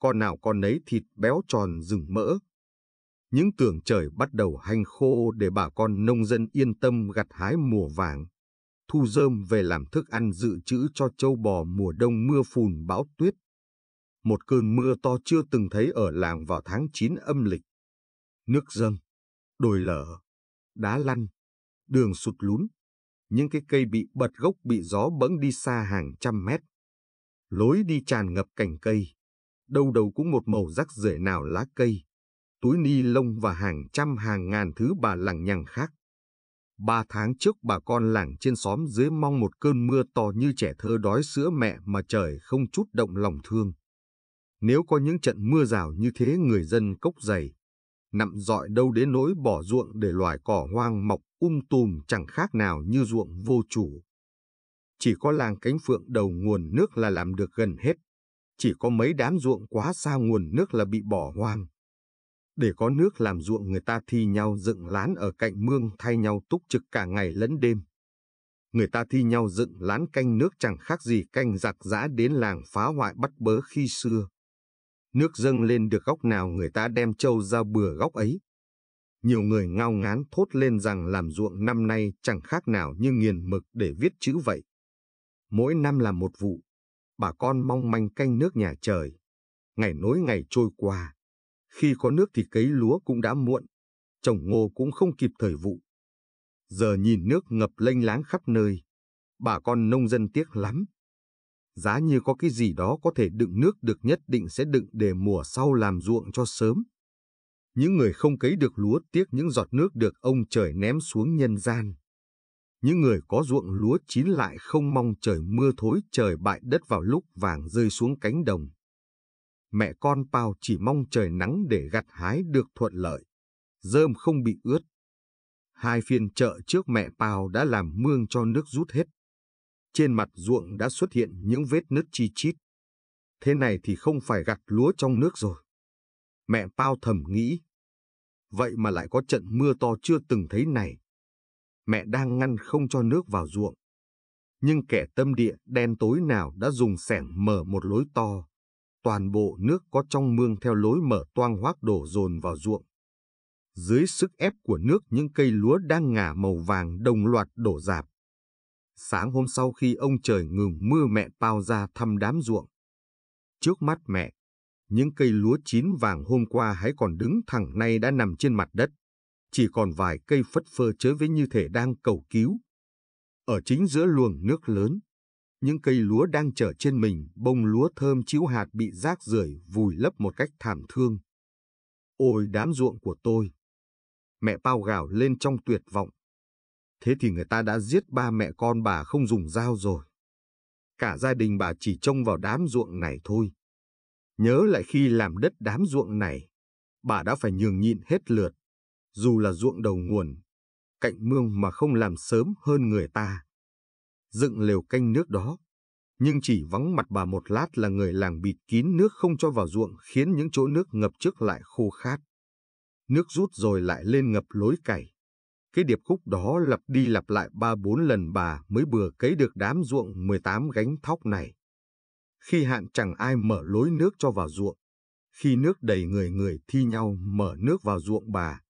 Con nào con nấy thịt béo tròn rừng mỡ. Những tường trời bắt đầu hanh khô để bà con nông dân yên tâm gặt hái mùa vàng thu dơm về làm thức ăn dự trữ cho châu bò mùa đông mưa phùn bão tuyết một cơn mưa to chưa từng thấy ở làng vào tháng 9 âm lịch. Nước dâng, đồi lở, đá lăn, đường sụt lún, những cái cây bị bật gốc bị gió bẫng đi xa hàng trăm mét. Lối đi tràn ngập cành cây, đâu đâu cũng một màu rác rưởi nào lá cây, túi ni lông và hàng trăm hàng ngàn thứ bà lằng nhằng khác. Ba tháng trước bà con làng trên xóm dưới mong một cơn mưa to như trẻ thơ đói sữa mẹ mà trời không chút động lòng thương. Nếu có những trận mưa rào như thế người dân cốc dày, nặm dọi đâu đến nỗi bỏ ruộng để loài cỏ hoang mọc um tùm chẳng khác nào như ruộng vô chủ. Chỉ có làng cánh phượng đầu nguồn nước là làm được gần hết, chỉ có mấy đám ruộng quá xa nguồn nước là bị bỏ hoang. Để có nước làm ruộng người ta thi nhau dựng lán ở cạnh mương thay nhau túc trực cả ngày lẫn đêm. Người ta thi nhau dựng lán canh nước chẳng khác gì canh giặc giã đến làng phá hoại bắt bớ khi xưa. Nước dâng lên được góc nào người ta đem trâu ra bừa góc ấy. Nhiều người ngao ngán thốt lên rằng làm ruộng năm nay chẳng khác nào như nghiền mực để viết chữ vậy. Mỗi năm là một vụ, bà con mong manh canh nước nhà trời. Ngày nối ngày trôi qua, khi có nước thì cấy lúa cũng đã muộn, trồng ngô cũng không kịp thời vụ. Giờ nhìn nước ngập lênh láng khắp nơi, bà con nông dân tiếc lắm giá như có cái gì đó có thể đựng nước được nhất định sẽ đựng để mùa sau làm ruộng cho sớm. Những người không cấy được lúa tiếc những giọt nước được ông trời ném xuống nhân gian. Những người có ruộng lúa chín lại không mong trời mưa thối trời bại đất vào lúc vàng rơi xuống cánh đồng. Mẹ con Pao chỉ mong trời nắng để gặt hái được thuận lợi, rơm không bị ướt. Hai phiên chợ trước mẹ Pao đã làm mương cho nước rút hết trên mặt ruộng đã xuất hiện những vết nứt chi chít. Thế này thì không phải gặt lúa trong nước rồi. Mẹ Pao thầm nghĩ. Vậy mà lại có trận mưa to chưa từng thấy này. Mẹ đang ngăn không cho nước vào ruộng. Nhưng kẻ tâm địa đen tối nào đã dùng sẻng mở một lối to. Toàn bộ nước có trong mương theo lối mở toang hoác đổ dồn vào ruộng dưới sức ép của nước những cây lúa đang ngả màu vàng đồng loạt đổ rạp. Sáng hôm sau khi ông trời ngừng mưa mẹ Pao ra thăm đám ruộng. Trước mắt mẹ, những cây lúa chín vàng hôm qua hãy còn đứng thẳng nay đã nằm trên mặt đất. Chỉ còn vài cây phất phơ chới với như thể đang cầu cứu. Ở chính giữa luồng nước lớn, những cây lúa đang chở trên mình bông lúa thơm chiếu hạt bị rác rưởi vùi lấp một cách thảm thương. Ôi đám ruộng của tôi! Mẹ bao gào lên trong tuyệt vọng. Thế thì người ta đã giết ba mẹ con bà không dùng dao rồi. Cả gia đình bà chỉ trông vào đám ruộng này thôi. Nhớ lại khi làm đất đám ruộng này, bà đã phải nhường nhịn hết lượt, dù là ruộng đầu nguồn, cạnh mương mà không làm sớm hơn người ta. Dựng lều canh nước đó, nhưng chỉ vắng mặt bà một lát là người làng bịt kín nước không cho vào ruộng khiến những chỗ nước ngập trước lại khô khát. Nước rút rồi lại lên ngập lối cày. Cái điệp khúc đó lặp đi lặp lại ba bốn lần bà mới bừa cấy được đám ruộng 18 gánh thóc này. Khi hạn chẳng ai mở lối nước cho vào ruộng. Khi nước đầy người người thi nhau mở nước vào ruộng bà.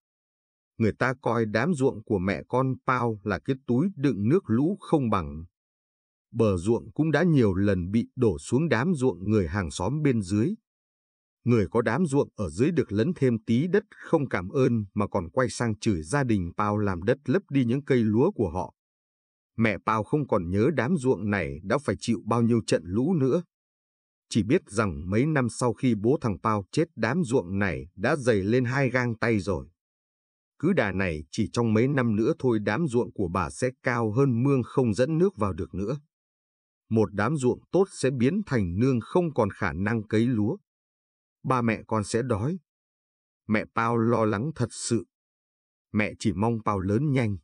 Người ta coi đám ruộng của mẹ con Pao là cái túi đựng nước lũ không bằng. Bờ ruộng cũng đã nhiều lần bị đổ xuống đám ruộng người hàng xóm bên dưới người có đám ruộng ở dưới được lấn thêm tí đất không cảm ơn mà còn quay sang chửi gia đình Pao làm đất lấp đi những cây lúa của họ. Mẹ Pao không còn nhớ đám ruộng này đã phải chịu bao nhiêu trận lũ nữa. Chỉ biết rằng mấy năm sau khi bố thằng Pao chết đám ruộng này đã dày lên hai gang tay rồi. Cứ đà này chỉ trong mấy năm nữa thôi đám ruộng của bà sẽ cao hơn mương không dẫn nước vào được nữa. Một đám ruộng tốt sẽ biến thành nương không còn khả năng cấy lúa, ba mẹ con sẽ đói. Mẹ Pao lo lắng thật sự. Mẹ chỉ mong Pao lớn nhanh.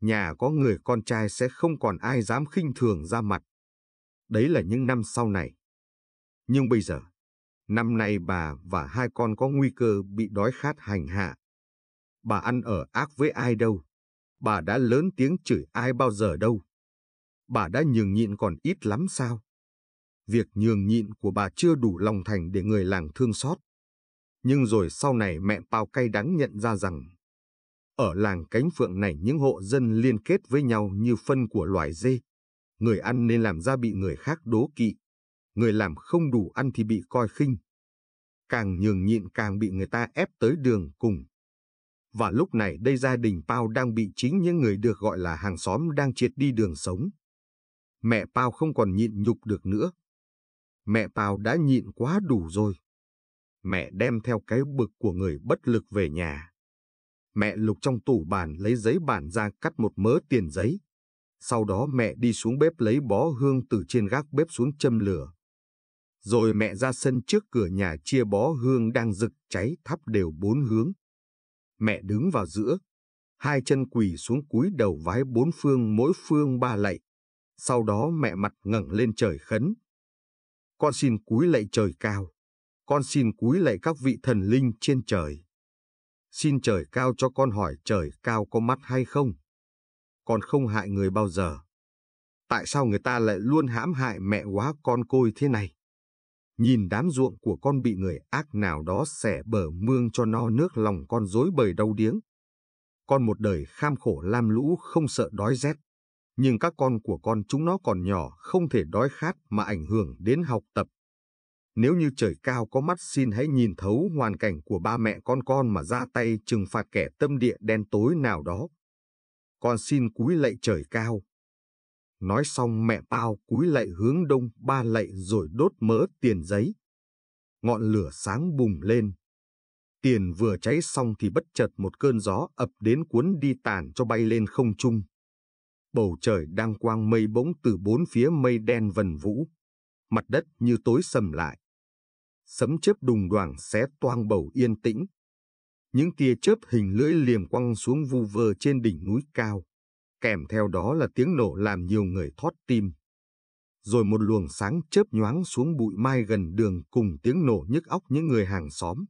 Nhà có người con trai sẽ không còn ai dám khinh thường ra mặt. Đấy là những năm sau này. Nhưng bây giờ, năm nay bà và hai con có nguy cơ bị đói khát hành hạ. Bà ăn ở ác với ai đâu. Bà đã lớn tiếng chửi ai bao giờ đâu. Bà đã nhường nhịn còn ít lắm sao việc nhường nhịn của bà chưa đủ lòng thành để người làng thương xót. Nhưng rồi sau này mẹ Pao cay đắng nhận ra rằng, ở làng Cánh Phượng này những hộ dân liên kết với nhau như phân của loài dê. Người ăn nên làm ra bị người khác đố kỵ, người làm không đủ ăn thì bị coi khinh. Càng nhường nhịn càng bị người ta ép tới đường cùng. Và lúc này đây gia đình Pao đang bị chính những người được gọi là hàng xóm đang triệt đi đường sống mẹ Pao không còn nhịn nhục được nữa mẹ Pào đã nhịn quá đủ rồi. Mẹ đem theo cái bực của người bất lực về nhà. Mẹ lục trong tủ bàn lấy giấy bản ra cắt một mớ tiền giấy. Sau đó mẹ đi xuống bếp lấy bó hương từ trên gác bếp xuống châm lửa. Rồi mẹ ra sân trước cửa nhà chia bó hương đang rực cháy thắp đều bốn hướng. Mẹ đứng vào giữa, hai chân quỳ xuống cúi đầu vái bốn phương mỗi phương ba lạy. Sau đó mẹ mặt ngẩng lên trời khấn, con xin cúi lạy trời cao, con xin cúi lạy các vị thần linh trên trời. Xin trời cao cho con hỏi trời cao có mắt hay không? Con không hại người bao giờ. Tại sao người ta lại luôn hãm hại mẹ quá con côi thế này? Nhìn đám ruộng của con bị người ác nào đó xẻ bờ mương cho no nước lòng con dối bời đau điếng. Con một đời kham khổ lam lũ không sợ đói rét, nhưng các con của con chúng nó còn nhỏ không thể đói khát mà ảnh hưởng đến học tập. Nếu như trời cao có mắt xin hãy nhìn thấu hoàn cảnh của ba mẹ con con mà ra tay trừng phạt kẻ tâm địa đen tối nào đó. Con xin cúi lạy trời cao. Nói xong mẹ bao cúi lạy hướng đông ba lạy rồi đốt mỡ tiền giấy. Ngọn lửa sáng bùng lên. Tiền vừa cháy xong thì bất chợt một cơn gió ập đến cuốn đi tàn cho bay lên không trung bầu trời đang quang mây bỗng từ bốn phía mây đen vần vũ, mặt đất như tối sầm lại. Sấm chớp đùng đoàn xé toang bầu yên tĩnh. Những tia chớp hình lưỡi liềm quăng xuống vu vơ trên đỉnh núi cao, kèm theo đó là tiếng nổ làm nhiều người thót tim. Rồi một luồng sáng chớp nhoáng xuống bụi mai gần đường cùng tiếng nổ nhức óc những người hàng xóm.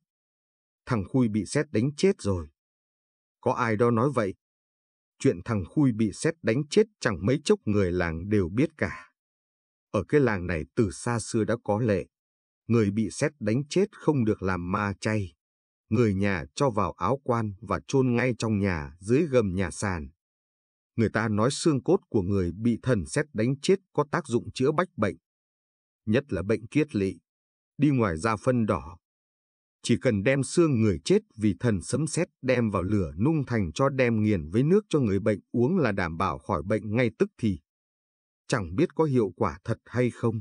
Thằng Khui bị xét đánh chết rồi. Có ai đó nói vậy, chuyện thằng Khui bị xét đánh chết chẳng mấy chốc người làng đều biết cả. Ở cái làng này từ xa xưa đã có lệ, người bị xét đánh chết không được làm ma chay. Người nhà cho vào áo quan và chôn ngay trong nhà dưới gầm nhà sàn. Người ta nói xương cốt của người bị thần xét đánh chết có tác dụng chữa bách bệnh, nhất là bệnh kiết lỵ. Đi ngoài da phân đỏ, chỉ cần đem xương người chết vì thần sấm sét đem vào lửa nung thành cho đem nghiền với nước cho người bệnh uống là đảm bảo khỏi bệnh ngay tức thì. Chẳng biết có hiệu quả thật hay không,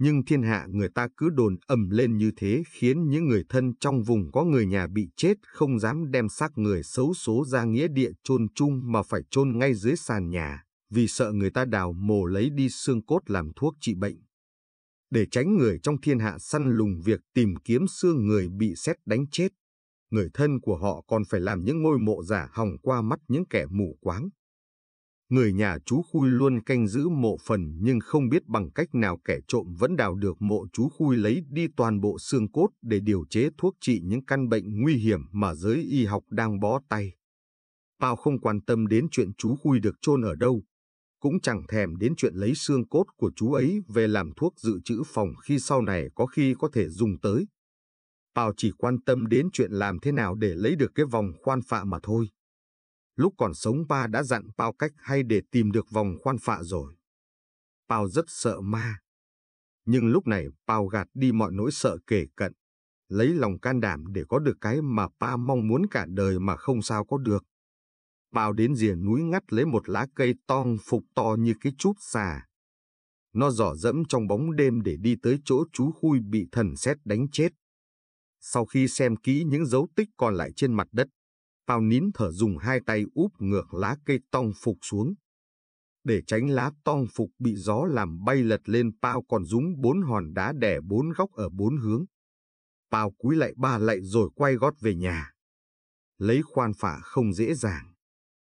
nhưng thiên hạ người ta cứ đồn ầm lên như thế khiến những người thân trong vùng có người nhà bị chết không dám đem xác người xấu số ra nghĩa địa chôn chung mà phải chôn ngay dưới sàn nhà, vì sợ người ta đào mồ lấy đi xương cốt làm thuốc trị bệnh để tránh người trong thiên hạ săn lùng việc tìm kiếm xương người bị xét đánh chết. Người thân của họ còn phải làm những ngôi mộ giả hòng qua mắt những kẻ mù quáng. Người nhà chú Khui luôn canh giữ mộ phần nhưng không biết bằng cách nào kẻ trộm vẫn đào được mộ chú Khui lấy đi toàn bộ xương cốt để điều chế thuốc trị những căn bệnh nguy hiểm mà giới y học đang bó tay. Pao không quan tâm đến chuyện chú Khui được chôn ở đâu, cũng chẳng thèm đến chuyện lấy xương cốt của chú ấy về làm thuốc dự trữ phòng khi sau này có khi có thể dùng tới. Pao chỉ quan tâm đến chuyện làm thế nào để lấy được cái vòng khoan phạ mà thôi. Lúc còn sống ba đã dặn Pao cách hay để tìm được vòng khoan phạ rồi. Pao rất sợ ma. Nhưng lúc này Pao gạt đi mọi nỗi sợ kể cận, lấy lòng can đảm để có được cái mà Pa mong muốn cả đời mà không sao có được bao đến rìa núi ngắt lấy một lá cây tong phục to như cái chút xà. Nó dò dẫm trong bóng đêm để đi tới chỗ chú Khui bị thần xét đánh chết. Sau khi xem kỹ những dấu tích còn lại trên mặt đất, Mao nín thở dùng hai tay úp ngược lá cây tong phục xuống. Để tránh lá tong phục bị gió làm bay lật lên Pao còn dúng bốn hòn đá đẻ bốn góc ở bốn hướng. Pao cúi lại ba lại rồi quay gót về nhà. Lấy khoan phả không dễ dàng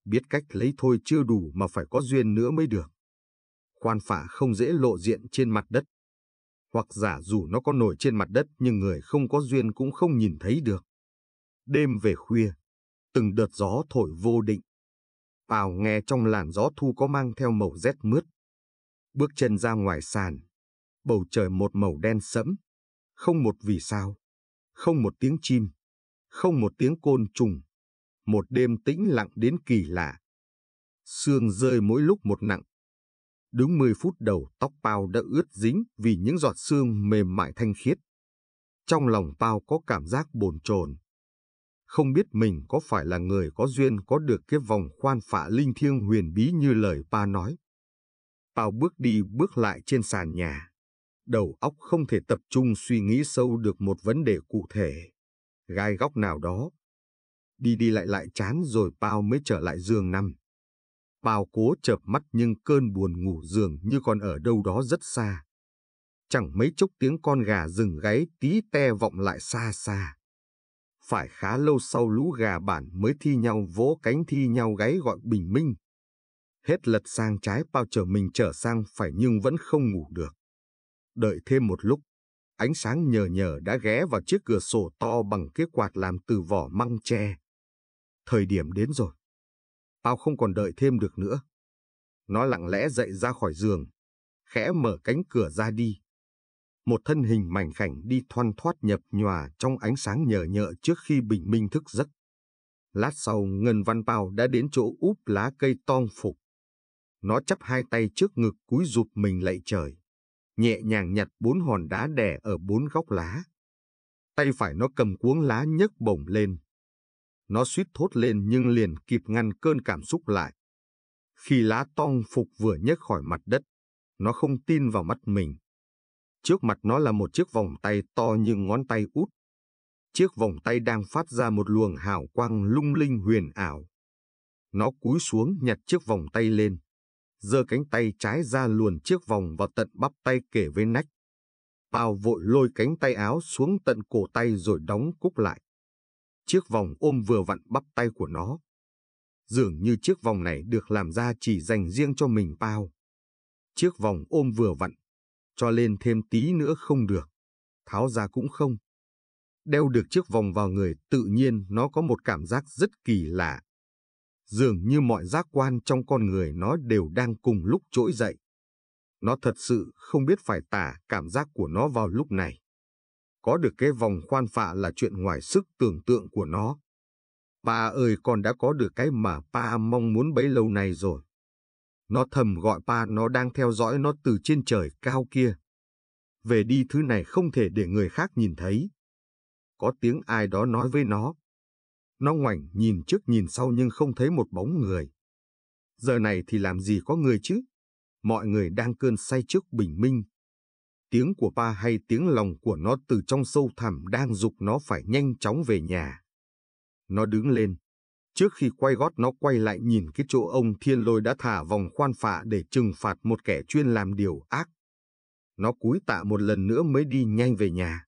biết cách lấy thôi chưa đủ mà phải có duyên nữa mới được. Khoan phả không dễ lộ diện trên mặt đất. Hoặc giả dù nó có nổi trên mặt đất nhưng người không có duyên cũng không nhìn thấy được. Đêm về khuya, từng đợt gió thổi vô định. Pào nghe trong làn gió thu có mang theo màu rét mướt. Bước chân ra ngoài sàn, bầu trời một màu đen sẫm, không một vì sao, không một tiếng chim, không một tiếng côn trùng, một đêm tĩnh lặng đến kỳ lạ. Sương rơi mỗi lúc một nặng. Đúng 10 phút đầu tóc Pao đã ướt dính vì những giọt sương mềm mại thanh khiết. Trong lòng Pao có cảm giác bồn chồn. Không biết mình có phải là người có duyên có được cái vòng khoan phả linh thiêng huyền bí như lời ba nói. Pao bước đi bước lại trên sàn nhà. Đầu óc không thể tập trung suy nghĩ sâu được một vấn đề cụ thể. Gai góc nào đó, đi đi lại lại chán rồi Pao mới trở lại giường nằm. Pao cố chợp mắt nhưng cơn buồn ngủ giường như còn ở đâu đó rất xa. Chẳng mấy chốc tiếng con gà rừng gáy tí te vọng lại xa xa. Phải khá lâu sau lũ gà bản mới thi nhau vỗ cánh thi nhau gáy gọi bình minh. Hết lật sang trái bao trở mình trở sang phải nhưng vẫn không ngủ được. Đợi thêm một lúc, ánh sáng nhờ nhờ đã ghé vào chiếc cửa sổ to bằng cái quạt làm từ vỏ măng tre. Thời điểm đến rồi. Tao không còn đợi thêm được nữa. Nó lặng lẽ dậy ra khỏi giường, khẽ mở cánh cửa ra đi. Một thân hình mảnh khảnh đi thoăn thoát nhập nhòa trong ánh sáng nhờ nhợ trước khi bình minh thức giấc. Lát sau Ngân Văn Bao đã đến chỗ úp lá cây tong phục. Nó chắp hai tay trước ngực cúi rụp mình lạy trời. Nhẹ nhàng nhặt bốn hòn đá đè ở bốn góc lá. Tay phải nó cầm cuống lá nhấc bổng lên. Nó suýt thốt lên nhưng liền kịp ngăn cơn cảm xúc lại. Khi lá tong phục vừa nhấc khỏi mặt đất, nó không tin vào mắt mình. Trước mặt nó là một chiếc vòng tay to như ngón tay út. Chiếc vòng tay đang phát ra một luồng hào quang lung linh huyền ảo. Nó cúi xuống nhặt chiếc vòng tay lên, giơ cánh tay trái ra luồn chiếc vòng vào tận bắp tay kể với nách. Bao vội lôi cánh tay áo xuống tận cổ tay rồi đóng cúc lại. Chiếc vòng ôm vừa vặn bắp tay của nó. Dường như chiếc vòng này được làm ra chỉ dành riêng cho mình pao. Chiếc vòng ôm vừa vặn, cho lên thêm tí nữa không được, tháo ra cũng không. Đeo được chiếc vòng vào người tự nhiên nó có một cảm giác rất kỳ lạ. Dường như mọi giác quan trong con người nó đều đang cùng lúc trỗi dậy. Nó thật sự không biết phải tả cảm giác của nó vào lúc này có được cái vòng khoan phạ là chuyện ngoài sức tưởng tượng của nó. Pa ơi con đã có được cái mà pa mong muốn bấy lâu nay rồi. Nó thầm gọi pa nó đang theo dõi nó từ trên trời cao kia. Về đi thứ này không thể để người khác nhìn thấy. Có tiếng ai đó nói với nó. Nó ngoảnh nhìn trước nhìn sau nhưng không thấy một bóng người. Giờ này thì làm gì có người chứ? Mọi người đang cơn say trước bình minh, tiếng của ba hay tiếng lòng của nó từ trong sâu thẳm đang dục nó phải nhanh chóng về nhà. Nó đứng lên. Trước khi quay gót nó quay lại nhìn cái chỗ ông thiên lôi đã thả vòng khoan phạ để trừng phạt một kẻ chuyên làm điều ác. Nó cúi tạ một lần nữa mới đi nhanh về nhà.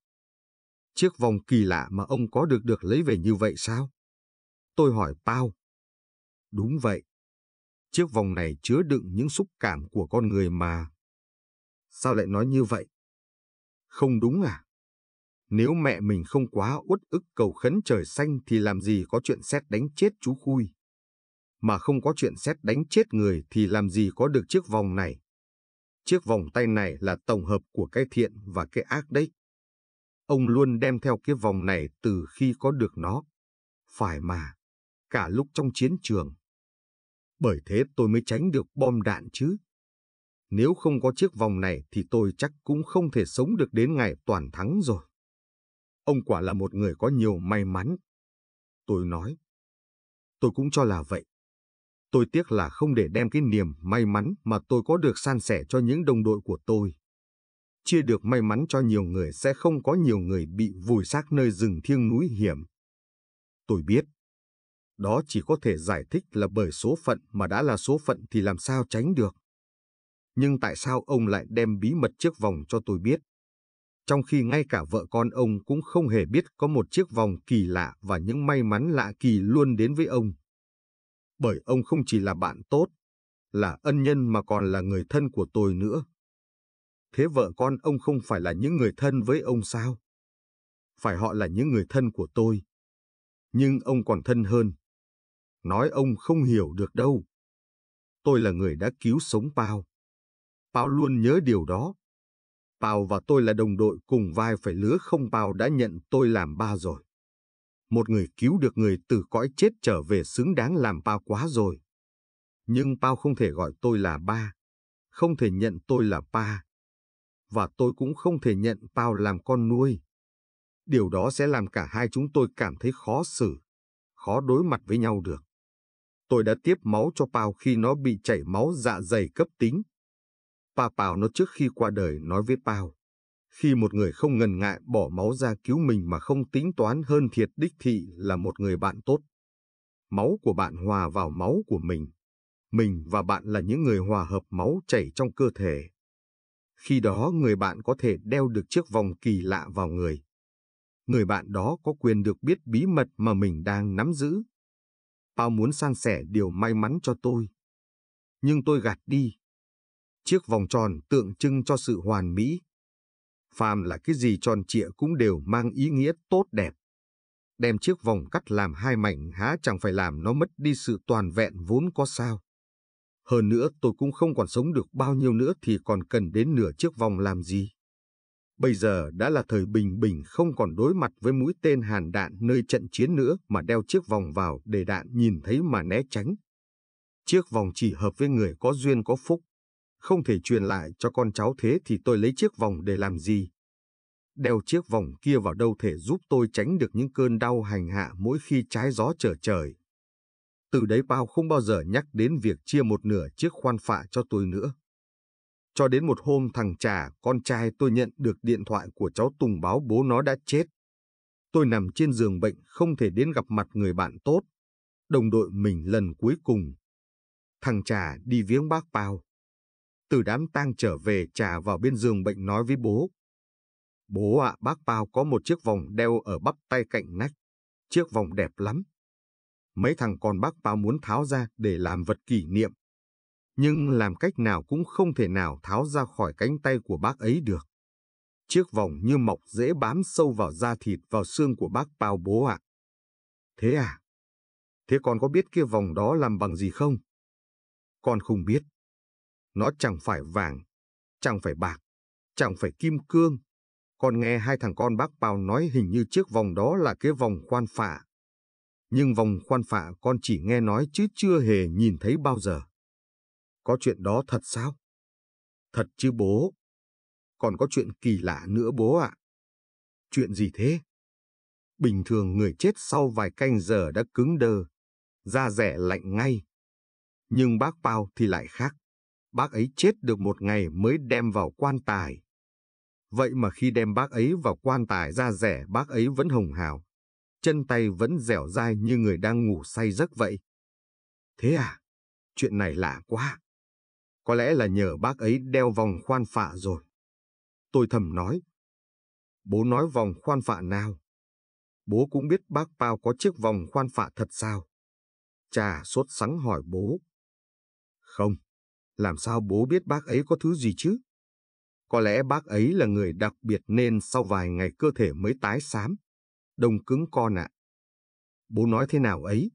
Chiếc vòng kỳ lạ mà ông có được được lấy về như vậy sao? Tôi hỏi Pao. Đúng vậy. Chiếc vòng này chứa đựng những xúc cảm của con người mà. Sao lại nói như vậy? Không đúng à? Nếu mẹ mình không quá uất ức cầu khấn trời xanh thì làm gì có chuyện xét đánh chết chú Khui. Mà không có chuyện xét đánh chết người thì làm gì có được chiếc vòng này. Chiếc vòng tay này là tổng hợp của cái thiện và cái ác đấy. Ông luôn đem theo cái vòng này từ khi có được nó. Phải mà, cả lúc trong chiến trường. Bởi thế tôi mới tránh được bom đạn chứ nếu không có chiếc vòng này thì tôi chắc cũng không thể sống được đến ngày toàn thắng rồi. Ông quả là một người có nhiều may mắn. Tôi nói. Tôi cũng cho là vậy. Tôi tiếc là không để đem cái niềm may mắn mà tôi có được san sẻ cho những đồng đội của tôi. Chia được may mắn cho nhiều người sẽ không có nhiều người bị vùi xác nơi rừng thiêng núi hiểm. Tôi biết. Đó chỉ có thể giải thích là bởi số phận mà đã là số phận thì làm sao tránh được nhưng tại sao ông lại đem bí mật chiếc vòng cho tôi biết? Trong khi ngay cả vợ con ông cũng không hề biết có một chiếc vòng kỳ lạ và những may mắn lạ kỳ luôn đến với ông. Bởi ông không chỉ là bạn tốt, là ân nhân mà còn là người thân của tôi nữa. Thế vợ con ông không phải là những người thân với ông sao? Phải họ là những người thân của tôi. Nhưng ông còn thân hơn. Nói ông không hiểu được đâu. Tôi là người đã cứu sống Pao Pao luôn nhớ điều đó. Pao và tôi là đồng đội cùng vai phải lứa không Pao đã nhận tôi làm ba rồi. Một người cứu được người từ cõi chết trở về xứng đáng làm Pao quá rồi. Nhưng Pao không thể gọi tôi là ba, không thể nhận tôi là ba. Và tôi cũng không thể nhận Pao làm con nuôi. Điều đó sẽ làm cả hai chúng tôi cảm thấy khó xử, khó đối mặt với nhau được tôi đã tiếp máu cho Pao khi nó bị chảy máu dạ dày cấp tính. Bà Bảo nó trước khi qua đời nói với Pao. Khi một người không ngần ngại bỏ máu ra cứu mình mà không tính toán hơn thiệt đích thị là một người bạn tốt. Máu của bạn hòa vào máu của mình. Mình và bạn là những người hòa hợp máu chảy trong cơ thể. Khi đó người bạn có thể đeo được chiếc vòng kỳ lạ vào người. Người bạn đó có quyền được biết bí mật mà mình đang nắm giữ. Pao muốn san sẻ điều may mắn cho tôi. Nhưng tôi gạt đi, chiếc vòng tròn tượng trưng cho sự hoàn mỹ. Phàm là cái gì tròn trịa cũng đều mang ý nghĩa tốt đẹp. Đem chiếc vòng cắt làm hai mảnh há chẳng phải làm nó mất đi sự toàn vẹn vốn có sao. Hơn nữa tôi cũng không còn sống được bao nhiêu nữa thì còn cần đến nửa chiếc vòng làm gì. Bây giờ đã là thời bình bình không còn đối mặt với mũi tên hàn đạn nơi trận chiến nữa mà đeo chiếc vòng vào để đạn nhìn thấy mà né tránh. Chiếc vòng chỉ hợp với người có duyên có phúc, không thể truyền lại cho con cháu thế thì tôi lấy chiếc vòng để làm gì? Đeo chiếc vòng kia vào đâu thể giúp tôi tránh được những cơn đau hành hạ mỗi khi trái gió trở trời. Từ đấy Bao không bao giờ nhắc đến việc chia một nửa chiếc khoan phạ cho tôi nữa. Cho đến một hôm thằng Trà, con trai tôi nhận được điện thoại của cháu Tùng báo bố nó đã chết. Tôi nằm trên giường bệnh không thể đến gặp mặt người bạn tốt, đồng đội mình lần cuối cùng. Thằng Trà đi viếng bác Bao từ đám tang trở về trà vào bên giường bệnh nói với bố. Bố ạ, à, bác Pao có một chiếc vòng đeo ở bắp tay cạnh nách. Chiếc vòng đẹp lắm. Mấy thằng con bác Pao muốn tháo ra để làm vật kỷ niệm. Nhưng làm cách nào cũng không thể nào tháo ra khỏi cánh tay của bác ấy được. Chiếc vòng như mọc dễ bám sâu vào da thịt vào xương của bác Pao bố ạ. À. Thế à? Thế con có biết kia vòng đó làm bằng gì không? Con không biết. Nó chẳng phải vàng, chẳng phải bạc, chẳng phải kim cương. Con nghe hai thằng con bác bao nói hình như chiếc vòng đó là cái vòng khoan phạ. Nhưng vòng khoan phạ con chỉ nghe nói chứ chưa hề nhìn thấy bao giờ. Có chuyện đó thật sao? Thật chứ bố. Còn có chuyện kỳ lạ nữa bố ạ. À. Chuyện gì thế? Bình thường người chết sau vài canh giờ đã cứng đơ, da rẻ lạnh ngay. Nhưng bác Pao thì lại khác bác ấy chết được một ngày mới đem vào quan tài. Vậy mà khi đem bác ấy vào quan tài ra rẻ bác ấy vẫn hồng hào, chân tay vẫn dẻo dai như người đang ngủ say giấc vậy. Thế à, chuyện này lạ quá. Có lẽ là nhờ bác ấy đeo vòng khoan phạ rồi. Tôi thầm nói. Bố nói vòng khoan phạ nào? Bố cũng biết bác Pao có chiếc vòng khoan phạ thật sao? Cha sốt sắng hỏi bố. Không, làm sao bố biết bác ấy có thứ gì chứ? Có lẽ bác ấy là người đặc biệt nên sau vài ngày cơ thể mới tái xám. Đông cứng con ạ. Bố nói thế nào ấy?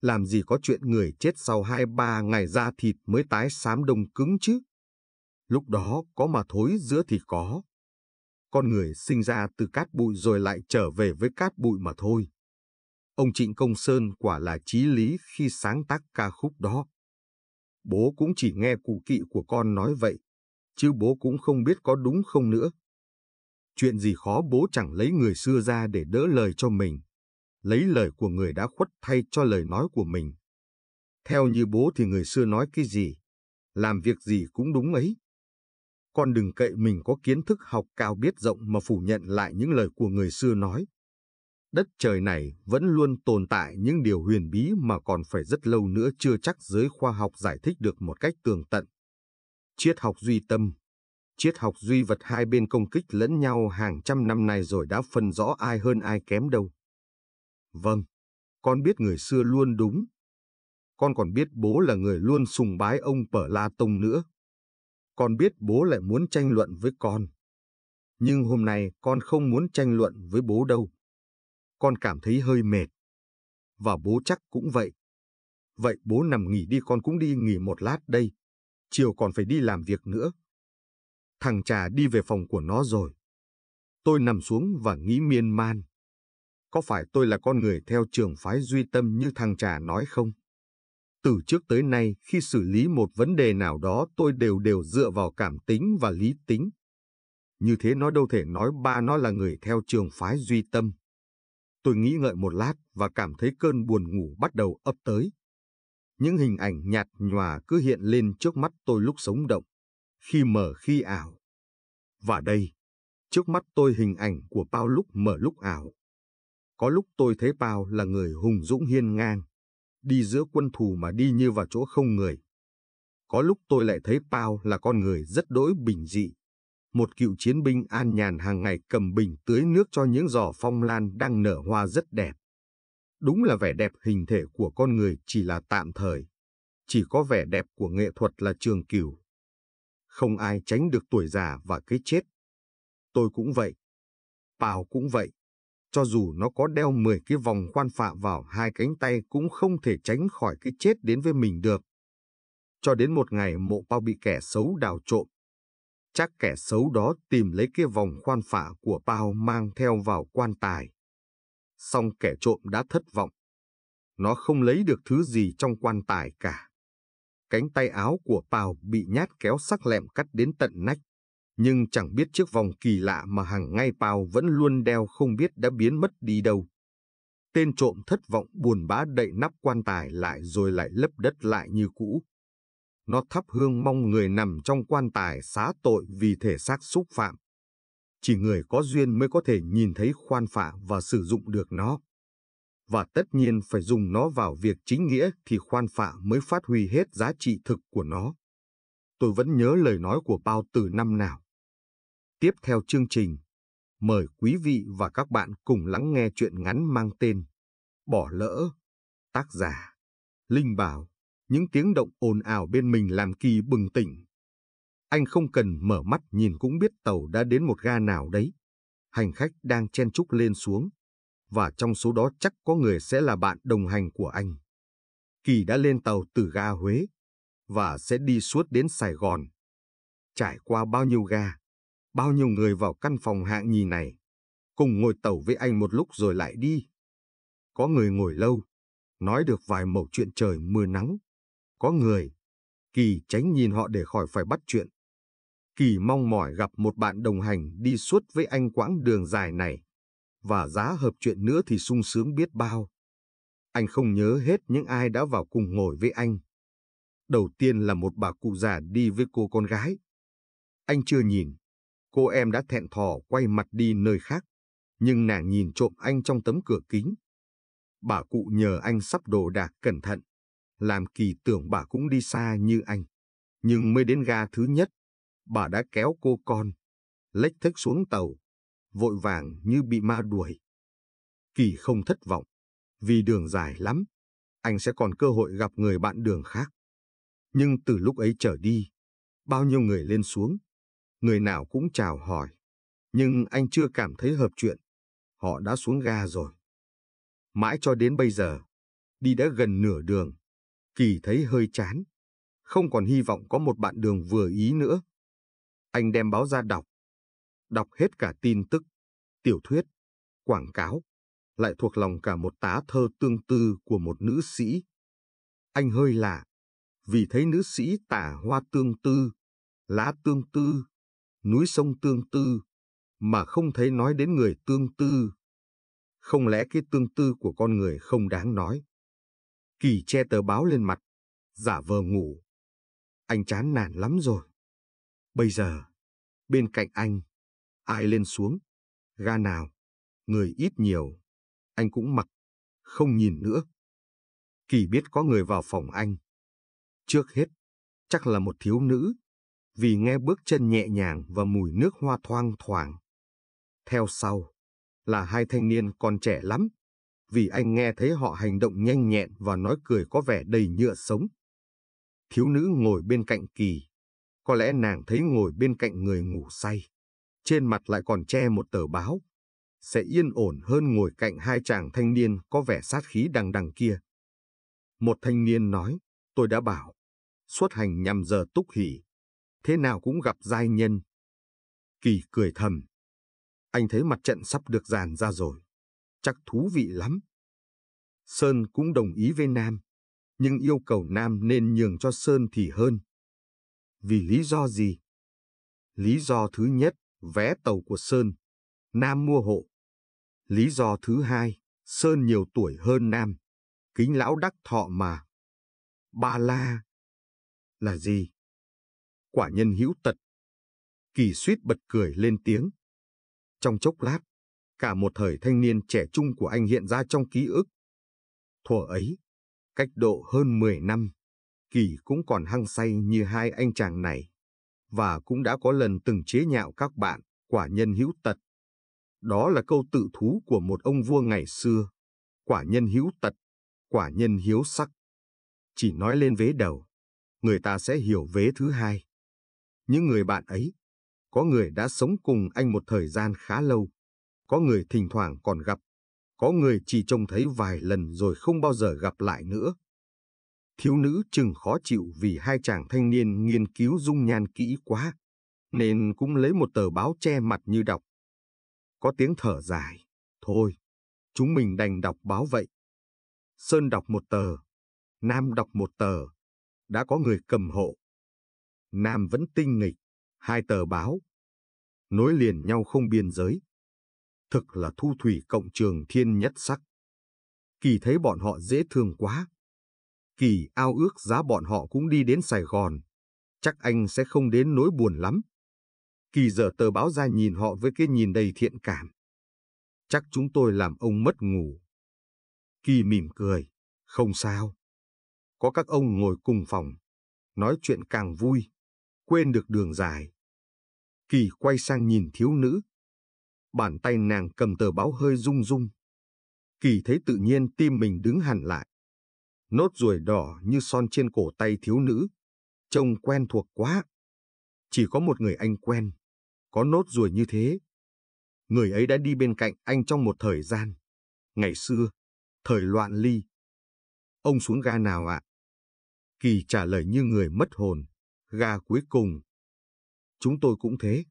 Làm gì có chuyện người chết sau hai ba ngày da thịt mới tái xám đông cứng chứ? Lúc đó có mà thối giữa thì có. Con người sinh ra từ cát bụi rồi lại trở về với cát bụi mà thôi. Ông Trịnh Công Sơn quả là trí lý khi sáng tác ca khúc đó bố cũng chỉ nghe cụ kỵ của con nói vậy, chứ bố cũng không biết có đúng không nữa. Chuyện gì khó bố chẳng lấy người xưa ra để đỡ lời cho mình, lấy lời của người đã khuất thay cho lời nói của mình. Theo như bố thì người xưa nói cái gì, làm việc gì cũng đúng ấy. Con đừng cậy mình có kiến thức học cao biết rộng mà phủ nhận lại những lời của người xưa nói đất trời này vẫn luôn tồn tại những điều huyền bí mà còn phải rất lâu nữa chưa chắc giới khoa học giải thích được một cách tường tận. Triết học duy tâm Triết học duy vật hai bên công kích lẫn nhau hàng trăm năm nay rồi đã phân rõ ai hơn ai kém đâu. Vâng, con biết người xưa luôn đúng. Con còn biết bố là người luôn sùng bái ông Pở La Tông nữa. Con biết bố lại muốn tranh luận với con. Nhưng hôm nay con không muốn tranh luận với bố đâu con cảm thấy hơi mệt. Và bố chắc cũng vậy. Vậy bố nằm nghỉ đi con cũng đi nghỉ một lát đây. Chiều còn phải đi làm việc nữa. Thằng trà đi về phòng của nó rồi. Tôi nằm xuống và nghĩ miên man. Có phải tôi là con người theo trường phái duy tâm như thằng trà nói không? Từ trước tới nay khi xử lý một vấn đề nào đó tôi đều đều dựa vào cảm tính và lý tính. Như thế nó đâu thể nói ba nó là người theo trường phái duy tâm. Tôi nghĩ ngợi một lát và cảm thấy cơn buồn ngủ bắt đầu ấp tới. Những hình ảnh nhạt nhòa cứ hiện lên trước mắt tôi lúc sống động, khi mở khi ảo. Và đây, trước mắt tôi hình ảnh của Pao lúc mở lúc ảo. Có lúc tôi thấy Pao là người hùng dũng hiên ngang, đi giữa quân thù mà đi như vào chỗ không người. Có lúc tôi lại thấy Pao là con người rất đỗi bình dị, một cựu chiến binh an nhàn hàng ngày cầm bình tưới nước cho những giò phong lan đang nở hoa rất đẹp. Đúng là vẻ đẹp hình thể của con người chỉ là tạm thời. Chỉ có vẻ đẹp của nghệ thuật là trường cửu. Không ai tránh được tuổi già và cái chết. Tôi cũng vậy. Pào cũng vậy. Cho dù nó có đeo 10 cái vòng quan phạ vào hai cánh tay cũng không thể tránh khỏi cái chết đến với mình được. Cho đến một ngày mộ Pao bị kẻ xấu đào trộm chắc kẻ xấu đó tìm lấy cái vòng khoan phả của bao mang theo vào quan tài. Song kẻ trộm đã thất vọng. Nó không lấy được thứ gì trong quan tài cả. Cánh tay áo của Pào bị nhát kéo sắc lẹm cắt đến tận nách, nhưng chẳng biết chiếc vòng kỳ lạ mà hàng ngày Pào vẫn luôn đeo không biết đã biến mất đi đâu. Tên trộm thất vọng buồn bã đậy nắp quan tài lại rồi lại lấp đất lại như cũ nó thắp hương mong người nằm trong quan tài xá tội vì thể xác xúc phạm. Chỉ người có duyên mới có thể nhìn thấy khoan phạ và sử dụng được nó. Và tất nhiên phải dùng nó vào việc chính nghĩa thì khoan phạ mới phát huy hết giá trị thực của nó. Tôi vẫn nhớ lời nói của Bao từ năm nào. Tiếp theo chương trình, mời quý vị và các bạn cùng lắng nghe chuyện ngắn mang tên Bỏ lỡ, tác giả, Linh Bảo những tiếng động ồn ào bên mình làm Kỳ bừng tỉnh. Anh không cần mở mắt nhìn cũng biết tàu đã đến một ga nào đấy. Hành khách đang chen chúc lên xuống, và trong số đó chắc có người sẽ là bạn đồng hành của anh. Kỳ đã lên tàu từ ga Huế, và sẽ đi suốt đến Sài Gòn. Trải qua bao nhiêu ga, bao nhiêu người vào căn phòng hạng nhì này, cùng ngồi tàu với anh một lúc rồi lại đi. Có người ngồi lâu, nói được vài mẩu chuyện trời mưa nắng, có người. Kỳ tránh nhìn họ để khỏi phải bắt chuyện. Kỳ mong mỏi gặp một bạn đồng hành đi suốt với anh quãng đường dài này. Và giá hợp chuyện nữa thì sung sướng biết bao. Anh không nhớ hết những ai đã vào cùng ngồi với anh. Đầu tiên là một bà cụ già đi với cô con gái. Anh chưa nhìn. Cô em đã thẹn thò quay mặt đi nơi khác. Nhưng nàng nhìn trộm anh trong tấm cửa kính. Bà cụ nhờ anh sắp đồ đạc cẩn thận. Làm kỳ tưởng bà cũng đi xa như anh. Nhưng mới đến ga thứ nhất, bà đã kéo cô con, lách thức xuống tàu, vội vàng như bị ma đuổi. Kỳ không thất vọng, vì đường dài lắm, anh sẽ còn cơ hội gặp người bạn đường khác. Nhưng từ lúc ấy trở đi, bao nhiêu người lên xuống, người nào cũng chào hỏi, nhưng anh chưa cảm thấy hợp chuyện, họ đã xuống ga rồi. Mãi cho đến bây giờ, đi đã gần nửa đường, Kỳ thấy hơi chán, không còn hy vọng có một bạn đường vừa ý nữa. Anh đem báo ra đọc, đọc hết cả tin tức, tiểu thuyết, quảng cáo, lại thuộc lòng cả một tá thơ tương tư của một nữ sĩ. Anh hơi lạ, vì thấy nữ sĩ tả hoa tương tư, lá tương tư, núi sông tương tư, mà không thấy nói đến người tương tư. Không lẽ cái tương tư của con người không đáng nói? Kỳ che tờ báo lên mặt, giả vờ ngủ. Anh chán nản lắm rồi. Bây giờ, bên cạnh anh, ai lên xuống, ga nào, người ít nhiều, anh cũng mặc, không nhìn nữa. Kỳ biết có người vào phòng anh. Trước hết, chắc là một thiếu nữ, vì nghe bước chân nhẹ nhàng và mùi nước hoa thoang thoảng. Theo sau, là hai thanh niên còn trẻ lắm, vì anh nghe thấy họ hành động nhanh nhẹn và nói cười có vẻ đầy nhựa sống. Thiếu nữ ngồi bên cạnh Kỳ. Có lẽ nàng thấy ngồi bên cạnh người ngủ say. Trên mặt lại còn che một tờ báo. Sẽ yên ổn hơn ngồi cạnh hai chàng thanh niên có vẻ sát khí đằng đằng kia. Một thanh niên nói, tôi đã bảo, xuất hành nhằm giờ túc hỷ, thế nào cũng gặp giai nhân. Kỳ cười thầm, anh thấy mặt trận sắp được dàn ra rồi chắc thú vị lắm. Sơn cũng đồng ý với Nam, nhưng yêu cầu Nam nên nhường cho Sơn thì hơn. Vì lý do gì? Lý do thứ nhất, vé tàu của Sơn, Nam mua hộ. Lý do thứ hai, Sơn nhiều tuổi hơn Nam, kính lão đắc thọ mà. Ba la là gì? Quả nhân hữu tật. Kỳ suýt bật cười lên tiếng. Trong chốc lát, Cả một thời thanh niên trẻ trung của anh hiện ra trong ký ức. Thuở ấy, cách độ hơn 10 năm, Kỳ cũng còn hăng say như hai anh chàng này, và cũng đã có lần từng chế nhạo các bạn, quả nhân hữu tật. Đó là câu tự thú của một ông vua ngày xưa, quả nhân hữu tật, quả nhân hiếu sắc. Chỉ nói lên vế đầu, người ta sẽ hiểu vế thứ hai. Những người bạn ấy, có người đã sống cùng anh một thời gian khá lâu, có người thỉnh thoảng còn gặp, có người chỉ trông thấy vài lần rồi không bao giờ gặp lại nữa. Thiếu nữ chừng khó chịu vì hai chàng thanh niên nghiên cứu dung nhan kỹ quá, nên cũng lấy một tờ báo che mặt như đọc. Có tiếng thở dài, thôi, chúng mình đành đọc báo vậy. Sơn đọc một tờ, Nam đọc một tờ, đã có người cầm hộ. Nam vẫn tinh nghịch, hai tờ báo, nối liền nhau không biên giới thực là thu thủy cộng trường thiên nhất sắc. Kỳ thấy bọn họ dễ thương quá. Kỳ ao ước giá bọn họ cũng đi đến Sài Gòn. Chắc anh sẽ không đến nỗi buồn lắm. Kỳ giờ tờ báo ra nhìn họ với cái nhìn đầy thiện cảm. Chắc chúng tôi làm ông mất ngủ. Kỳ mỉm cười. Không sao. Có các ông ngồi cùng phòng. Nói chuyện càng vui. Quên được đường dài. Kỳ quay sang nhìn thiếu nữ bàn tay nàng cầm tờ báo hơi rung rung. Kỳ thấy tự nhiên tim mình đứng hẳn lại. Nốt ruồi đỏ như son trên cổ tay thiếu nữ. Trông quen thuộc quá. Chỉ có một người anh quen. Có nốt ruồi như thế. Người ấy đã đi bên cạnh anh trong một thời gian. Ngày xưa, thời loạn ly. Ông xuống ga nào ạ? Kỳ trả lời như người mất hồn. Ga cuối cùng. Chúng tôi cũng thế.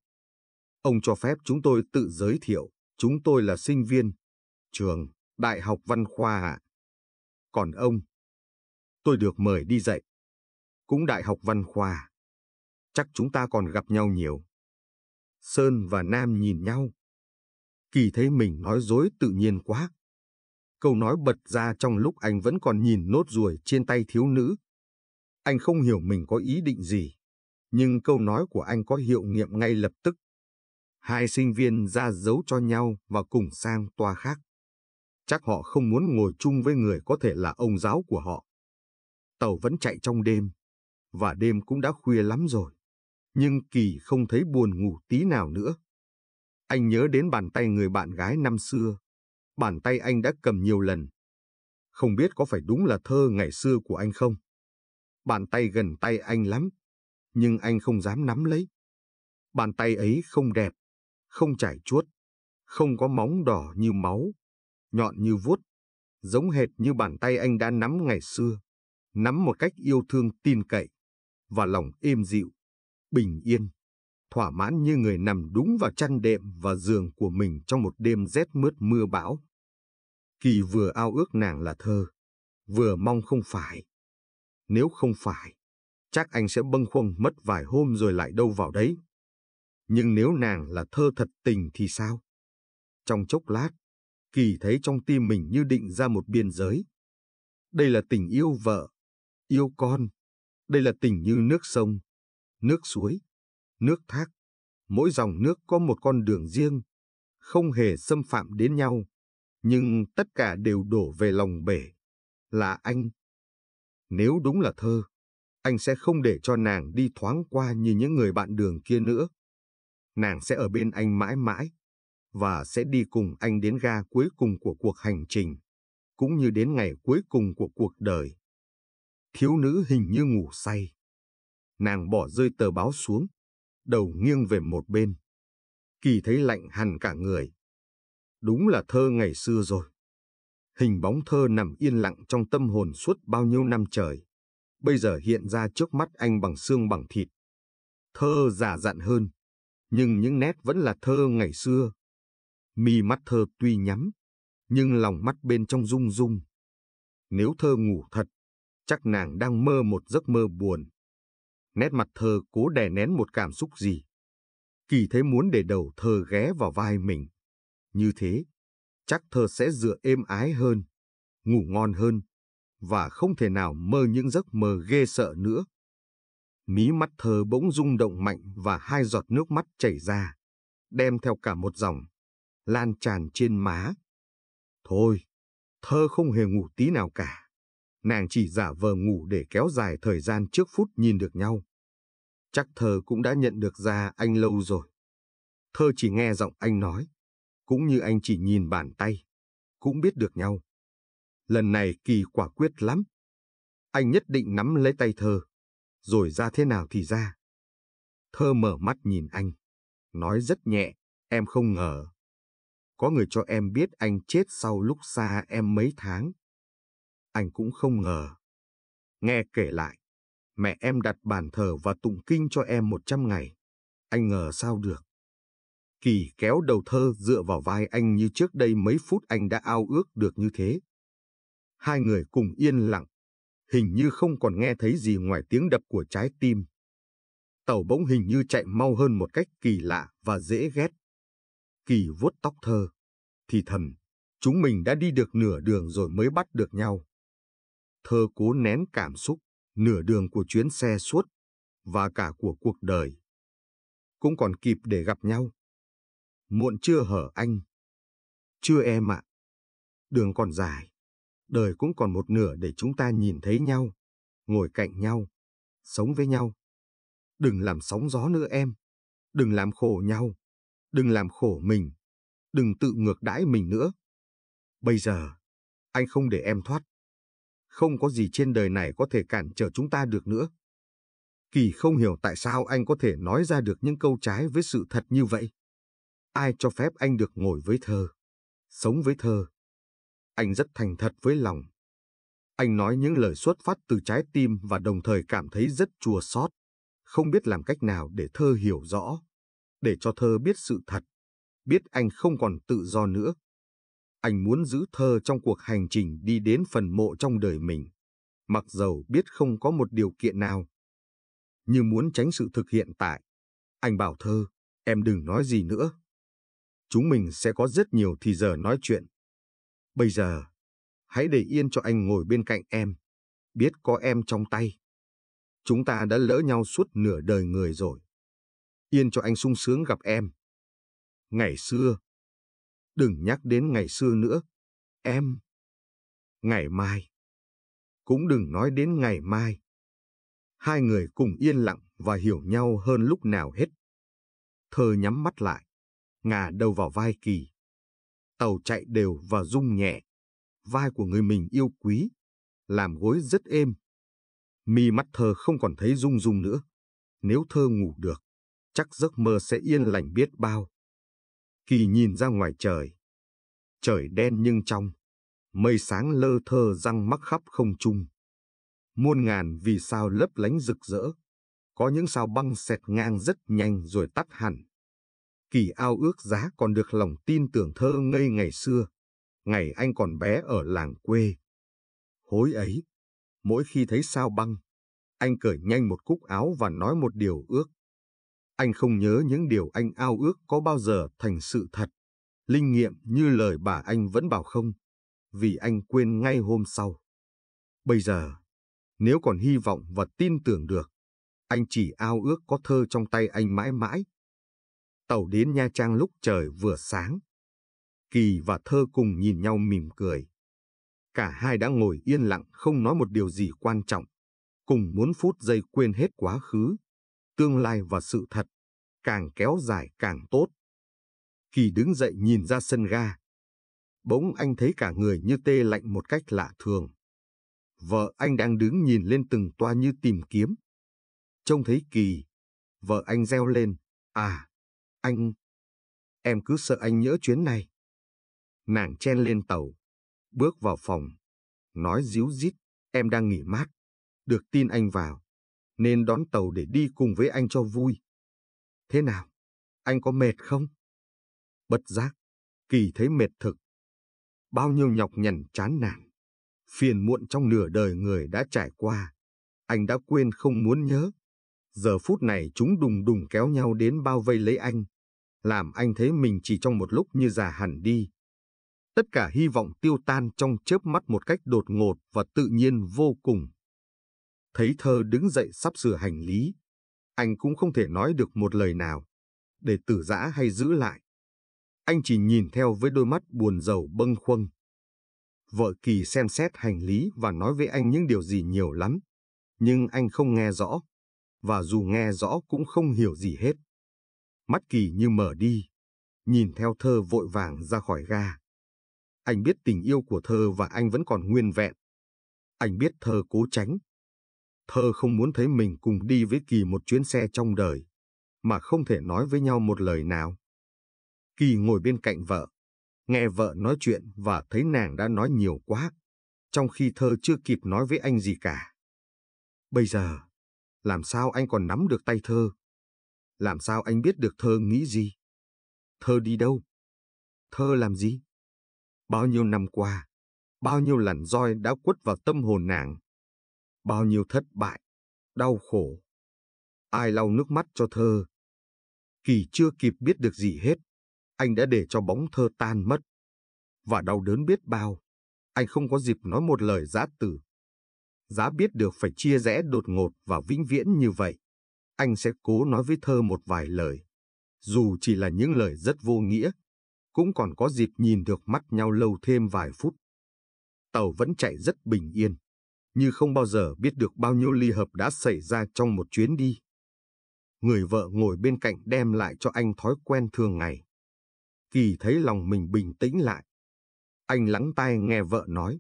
Ông cho phép chúng tôi tự giới thiệu, chúng tôi là sinh viên, trường, Đại học Văn Khoa ạ. Còn ông? Tôi được mời đi dạy. Cũng Đại học Văn Khoa. Chắc chúng ta còn gặp nhau nhiều. Sơn và Nam nhìn nhau. Kỳ thấy mình nói dối tự nhiên quá. Câu nói bật ra trong lúc anh vẫn còn nhìn nốt ruồi trên tay thiếu nữ. Anh không hiểu mình có ý định gì, nhưng câu nói của anh có hiệu nghiệm ngay lập tức. Hai sinh viên ra dấu cho nhau và cùng sang toa khác. Chắc họ không muốn ngồi chung với người có thể là ông giáo của họ. Tàu vẫn chạy trong đêm, và đêm cũng đã khuya lắm rồi. Nhưng Kỳ không thấy buồn ngủ tí nào nữa. Anh nhớ đến bàn tay người bạn gái năm xưa. Bàn tay anh đã cầm nhiều lần. Không biết có phải đúng là thơ ngày xưa của anh không? Bàn tay gần tay anh lắm, nhưng anh không dám nắm lấy. Bàn tay ấy không đẹp không chảy chuốt, không có móng đỏ như máu, nhọn như vuốt, giống hệt như bàn tay anh đã nắm ngày xưa, nắm một cách yêu thương tin cậy, và lòng êm dịu, bình yên, thỏa mãn như người nằm đúng vào chăn đệm và giường của mình trong một đêm rét mướt mưa bão. Kỳ vừa ao ước nàng là thơ, vừa mong không phải. Nếu không phải, chắc anh sẽ bâng khuâng mất vài hôm rồi lại đâu vào đấy. Nhưng nếu nàng là thơ thật tình thì sao? Trong chốc lát, Kỳ thấy trong tim mình như định ra một biên giới. Đây là tình yêu vợ, yêu con. Đây là tình như nước sông, nước suối, nước thác. Mỗi dòng nước có một con đường riêng, không hề xâm phạm đến nhau, nhưng tất cả đều đổ về lòng bể. Là anh. Nếu đúng là thơ, anh sẽ không để cho nàng đi thoáng qua như những người bạn đường kia nữa nàng sẽ ở bên anh mãi mãi, và sẽ đi cùng anh đến ga cuối cùng của cuộc hành trình, cũng như đến ngày cuối cùng của cuộc đời. Thiếu nữ hình như ngủ say. Nàng bỏ rơi tờ báo xuống, đầu nghiêng về một bên. Kỳ thấy lạnh hẳn cả người. Đúng là thơ ngày xưa rồi. Hình bóng thơ nằm yên lặng trong tâm hồn suốt bao nhiêu năm trời. Bây giờ hiện ra trước mắt anh bằng xương bằng thịt. Thơ giả dặn hơn, nhưng những nét vẫn là thơ ngày xưa. Mi mắt thơ tuy nhắm, nhưng lòng mắt bên trong rung rung. Nếu thơ ngủ thật, chắc nàng đang mơ một giấc mơ buồn. Nét mặt thơ cố đè nén một cảm xúc gì. Kỳ thế muốn để đầu thơ ghé vào vai mình. Như thế, chắc thơ sẽ dựa êm ái hơn, ngủ ngon hơn, và không thể nào mơ những giấc mơ ghê sợ nữa mí mắt thơ bỗng rung động mạnh và hai giọt nước mắt chảy ra, đem theo cả một dòng, lan tràn trên má. Thôi, thơ không hề ngủ tí nào cả. Nàng chỉ giả vờ ngủ để kéo dài thời gian trước phút nhìn được nhau. Chắc thơ cũng đã nhận được ra anh lâu rồi. Thơ chỉ nghe giọng anh nói, cũng như anh chỉ nhìn bàn tay, cũng biết được nhau. Lần này kỳ quả quyết lắm. Anh nhất định nắm lấy tay thơ, rồi ra thế nào thì ra. Thơ mở mắt nhìn anh, nói rất nhẹ, em không ngờ. Có người cho em biết anh chết sau lúc xa em mấy tháng. Anh cũng không ngờ. Nghe kể lại, mẹ em đặt bàn thờ và tụng kinh cho em một trăm ngày. Anh ngờ sao được. Kỳ kéo đầu thơ dựa vào vai anh như trước đây mấy phút anh đã ao ước được như thế. Hai người cùng yên lặng hình như không còn nghe thấy gì ngoài tiếng đập của trái tim. Tàu bỗng hình như chạy mau hơn một cách kỳ lạ và dễ ghét. Kỳ vuốt tóc thơ, thì thầm, chúng mình đã đi được nửa đường rồi mới bắt được nhau. Thơ cố nén cảm xúc, nửa đường của chuyến xe suốt, và cả của cuộc đời. Cũng còn kịp để gặp nhau. Muộn chưa hở anh. Chưa em ạ. À. Đường còn dài đời cũng còn một nửa để chúng ta nhìn thấy nhau, ngồi cạnh nhau, sống với nhau. Đừng làm sóng gió nữa em, đừng làm khổ nhau, đừng làm khổ mình, đừng tự ngược đãi mình nữa. Bây giờ, anh không để em thoát. Không có gì trên đời này có thể cản trở chúng ta được nữa. Kỳ không hiểu tại sao anh có thể nói ra được những câu trái với sự thật như vậy. Ai cho phép anh được ngồi với thơ, sống với thơ, anh rất thành thật với lòng. Anh nói những lời xuất phát từ trái tim và đồng thời cảm thấy rất chua xót, không biết làm cách nào để thơ hiểu rõ, để cho thơ biết sự thật, biết anh không còn tự do nữa. Anh muốn giữ thơ trong cuộc hành trình đi đến phần mộ trong đời mình, mặc dầu biết không có một điều kiện nào. Như muốn tránh sự thực hiện tại, anh bảo thơ, em đừng nói gì nữa. Chúng mình sẽ có rất nhiều thì giờ nói chuyện. Bây giờ, hãy để yên cho anh ngồi bên cạnh em, biết có em trong tay. Chúng ta đã lỡ nhau suốt nửa đời người rồi. Yên cho anh sung sướng gặp em. Ngày xưa. Đừng nhắc đến ngày xưa nữa. Em. Ngày mai. Cũng đừng nói đến ngày mai. Hai người cùng yên lặng và hiểu nhau hơn lúc nào hết. Thơ nhắm mắt lại, ngả đầu vào vai Kỳ. Tàu chạy đều và rung nhẹ. Vai của người mình yêu quý, làm gối rất êm. Mi mắt thơ không còn thấy rung rung nữa. Nếu thơ ngủ được, chắc giấc mơ sẽ yên lành biết bao. Kỳ nhìn ra ngoài trời. Trời đen nhưng trong, mây sáng lơ thơ răng mắc khắp không trung. Muôn ngàn vì sao lấp lánh rực rỡ, có những sao băng xẹt ngang rất nhanh rồi tắt hẳn. Kỳ ao ước giá còn được lòng tin tưởng thơ ngây ngày xưa, ngày anh còn bé ở làng quê. Hối ấy, mỗi khi thấy sao băng, anh cởi nhanh một cúc áo và nói một điều ước. Anh không nhớ những điều anh ao ước có bao giờ thành sự thật, linh nghiệm như lời bà anh vẫn bảo không, vì anh quên ngay hôm sau. Bây giờ, nếu còn hy vọng và tin tưởng được, anh chỉ ao ước có thơ trong tay anh mãi mãi, Tàu đến Nha Trang lúc trời vừa sáng. Kỳ và Thơ cùng nhìn nhau mỉm cười. Cả hai đã ngồi yên lặng không nói một điều gì quan trọng, cùng muốn phút giây quên hết quá khứ, tương lai và sự thật, càng kéo dài càng tốt. Kỳ đứng dậy nhìn ra sân ga. Bỗng anh thấy cả người như tê lạnh một cách lạ thường. Vợ anh đang đứng nhìn lên từng toa như tìm kiếm. Trông thấy Kỳ, vợ anh reo lên, à! Anh... Em cứ sợ anh nhỡ chuyến này. Nàng chen lên tàu, bước vào phòng, nói díu dít, em đang nghỉ mát, được tin anh vào, nên đón tàu để đi cùng với anh cho vui. Thế nào? Anh có mệt không? Bất giác, kỳ thấy mệt thực. Bao nhiêu nhọc nhằn chán nản, phiền muộn trong nửa đời người đã trải qua, anh đã quên không muốn nhớ. Giờ phút này chúng đùng đùng kéo nhau đến bao vây lấy anh, làm anh thấy mình chỉ trong một lúc như già hẳn đi. Tất cả hy vọng tiêu tan trong chớp mắt một cách đột ngột và tự nhiên vô cùng. Thấy thơ đứng dậy sắp sửa hành lý, anh cũng không thể nói được một lời nào, để tử giã hay giữ lại. Anh chỉ nhìn theo với đôi mắt buồn rầu bâng khuâng. Vợ Kỳ xem xét hành lý và nói với anh những điều gì nhiều lắm, nhưng anh không nghe rõ và dù nghe rõ cũng không hiểu gì hết. Mắt kỳ như mở đi, nhìn theo thơ vội vàng ra khỏi ga. Anh biết tình yêu của thơ và anh vẫn còn nguyên vẹn. Anh biết thơ cố tránh. Thơ không muốn thấy mình cùng đi với kỳ một chuyến xe trong đời, mà không thể nói với nhau một lời nào. Kỳ ngồi bên cạnh vợ, nghe vợ nói chuyện và thấy nàng đã nói nhiều quá, trong khi thơ chưa kịp nói với anh gì cả. Bây giờ, làm sao anh còn nắm được tay thơ? Làm sao anh biết được thơ nghĩ gì? Thơ đi đâu? Thơ làm gì? Bao nhiêu năm qua, bao nhiêu lần roi đã quất vào tâm hồn nàng, bao nhiêu thất bại, đau khổ. Ai lau nước mắt cho thơ? Kỳ chưa kịp biết được gì hết, anh đã để cho bóng thơ tan mất. Và đau đớn biết bao, anh không có dịp nói một lời giã từ giá biết được phải chia rẽ đột ngột và vĩnh viễn như vậy. Anh sẽ cố nói với thơ một vài lời. Dù chỉ là những lời rất vô nghĩa, cũng còn có dịp nhìn được mắt nhau lâu thêm vài phút. Tàu vẫn chạy rất bình yên, như không bao giờ biết được bao nhiêu ly hợp đã xảy ra trong một chuyến đi. Người vợ ngồi bên cạnh đem lại cho anh thói quen thường ngày. Kỳ thấy lòng mình bình tĩnh lại. Anh lắng tai nghe vợ nói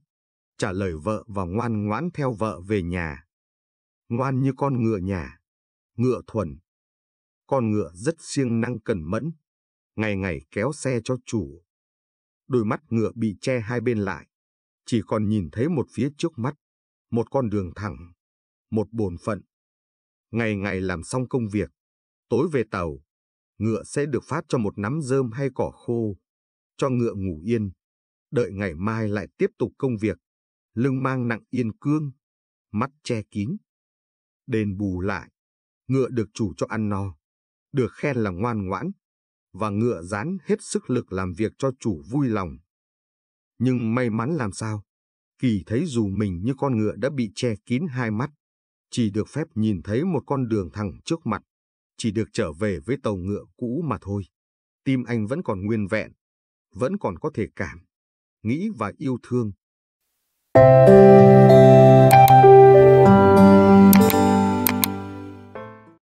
trả lời vợ và ngoan ngoãn theo vợ về nhà. Ngoan như con ngựa nhà, ngựa thuần. Con ngựa rất siêng năng cẩn mẫn, ngày ngày kéo xe cho chủ. Đôi mắt ngựa bị che hai bên lại, chỉ còn nhìn thấy một phía trước mắt, một con đường thẳng, một bổn phận. Ngày ngày làm xong công việc, tối về tàu, ngựa sẽ được phát cho một nắm rơm hay cỏ khô, cho ngựa ngủ yên, đợi ngày mai lại tiếp tục công việc lưng mang nặng yên cương, mắt che kín. Đền bù lại, ngựa được chủ cho ăn no, được khen là ngoan ngoãn, và ngựa dán hết sức lực làm việc cho chủ vui lòng. Nhưng may mắn làm sao, kỳ thấy dù mình như con ngựa đã bị che kín hai mắt, chỉ được phép nhìn thấy một con đường thẳng trước mặt, chỉ được trở về với tàu ngựa cũ mà thôi. Tim anh vẫn còn nguyên vẹn, vẫn còn có thể cảm, nghĩ và yêu thương, you.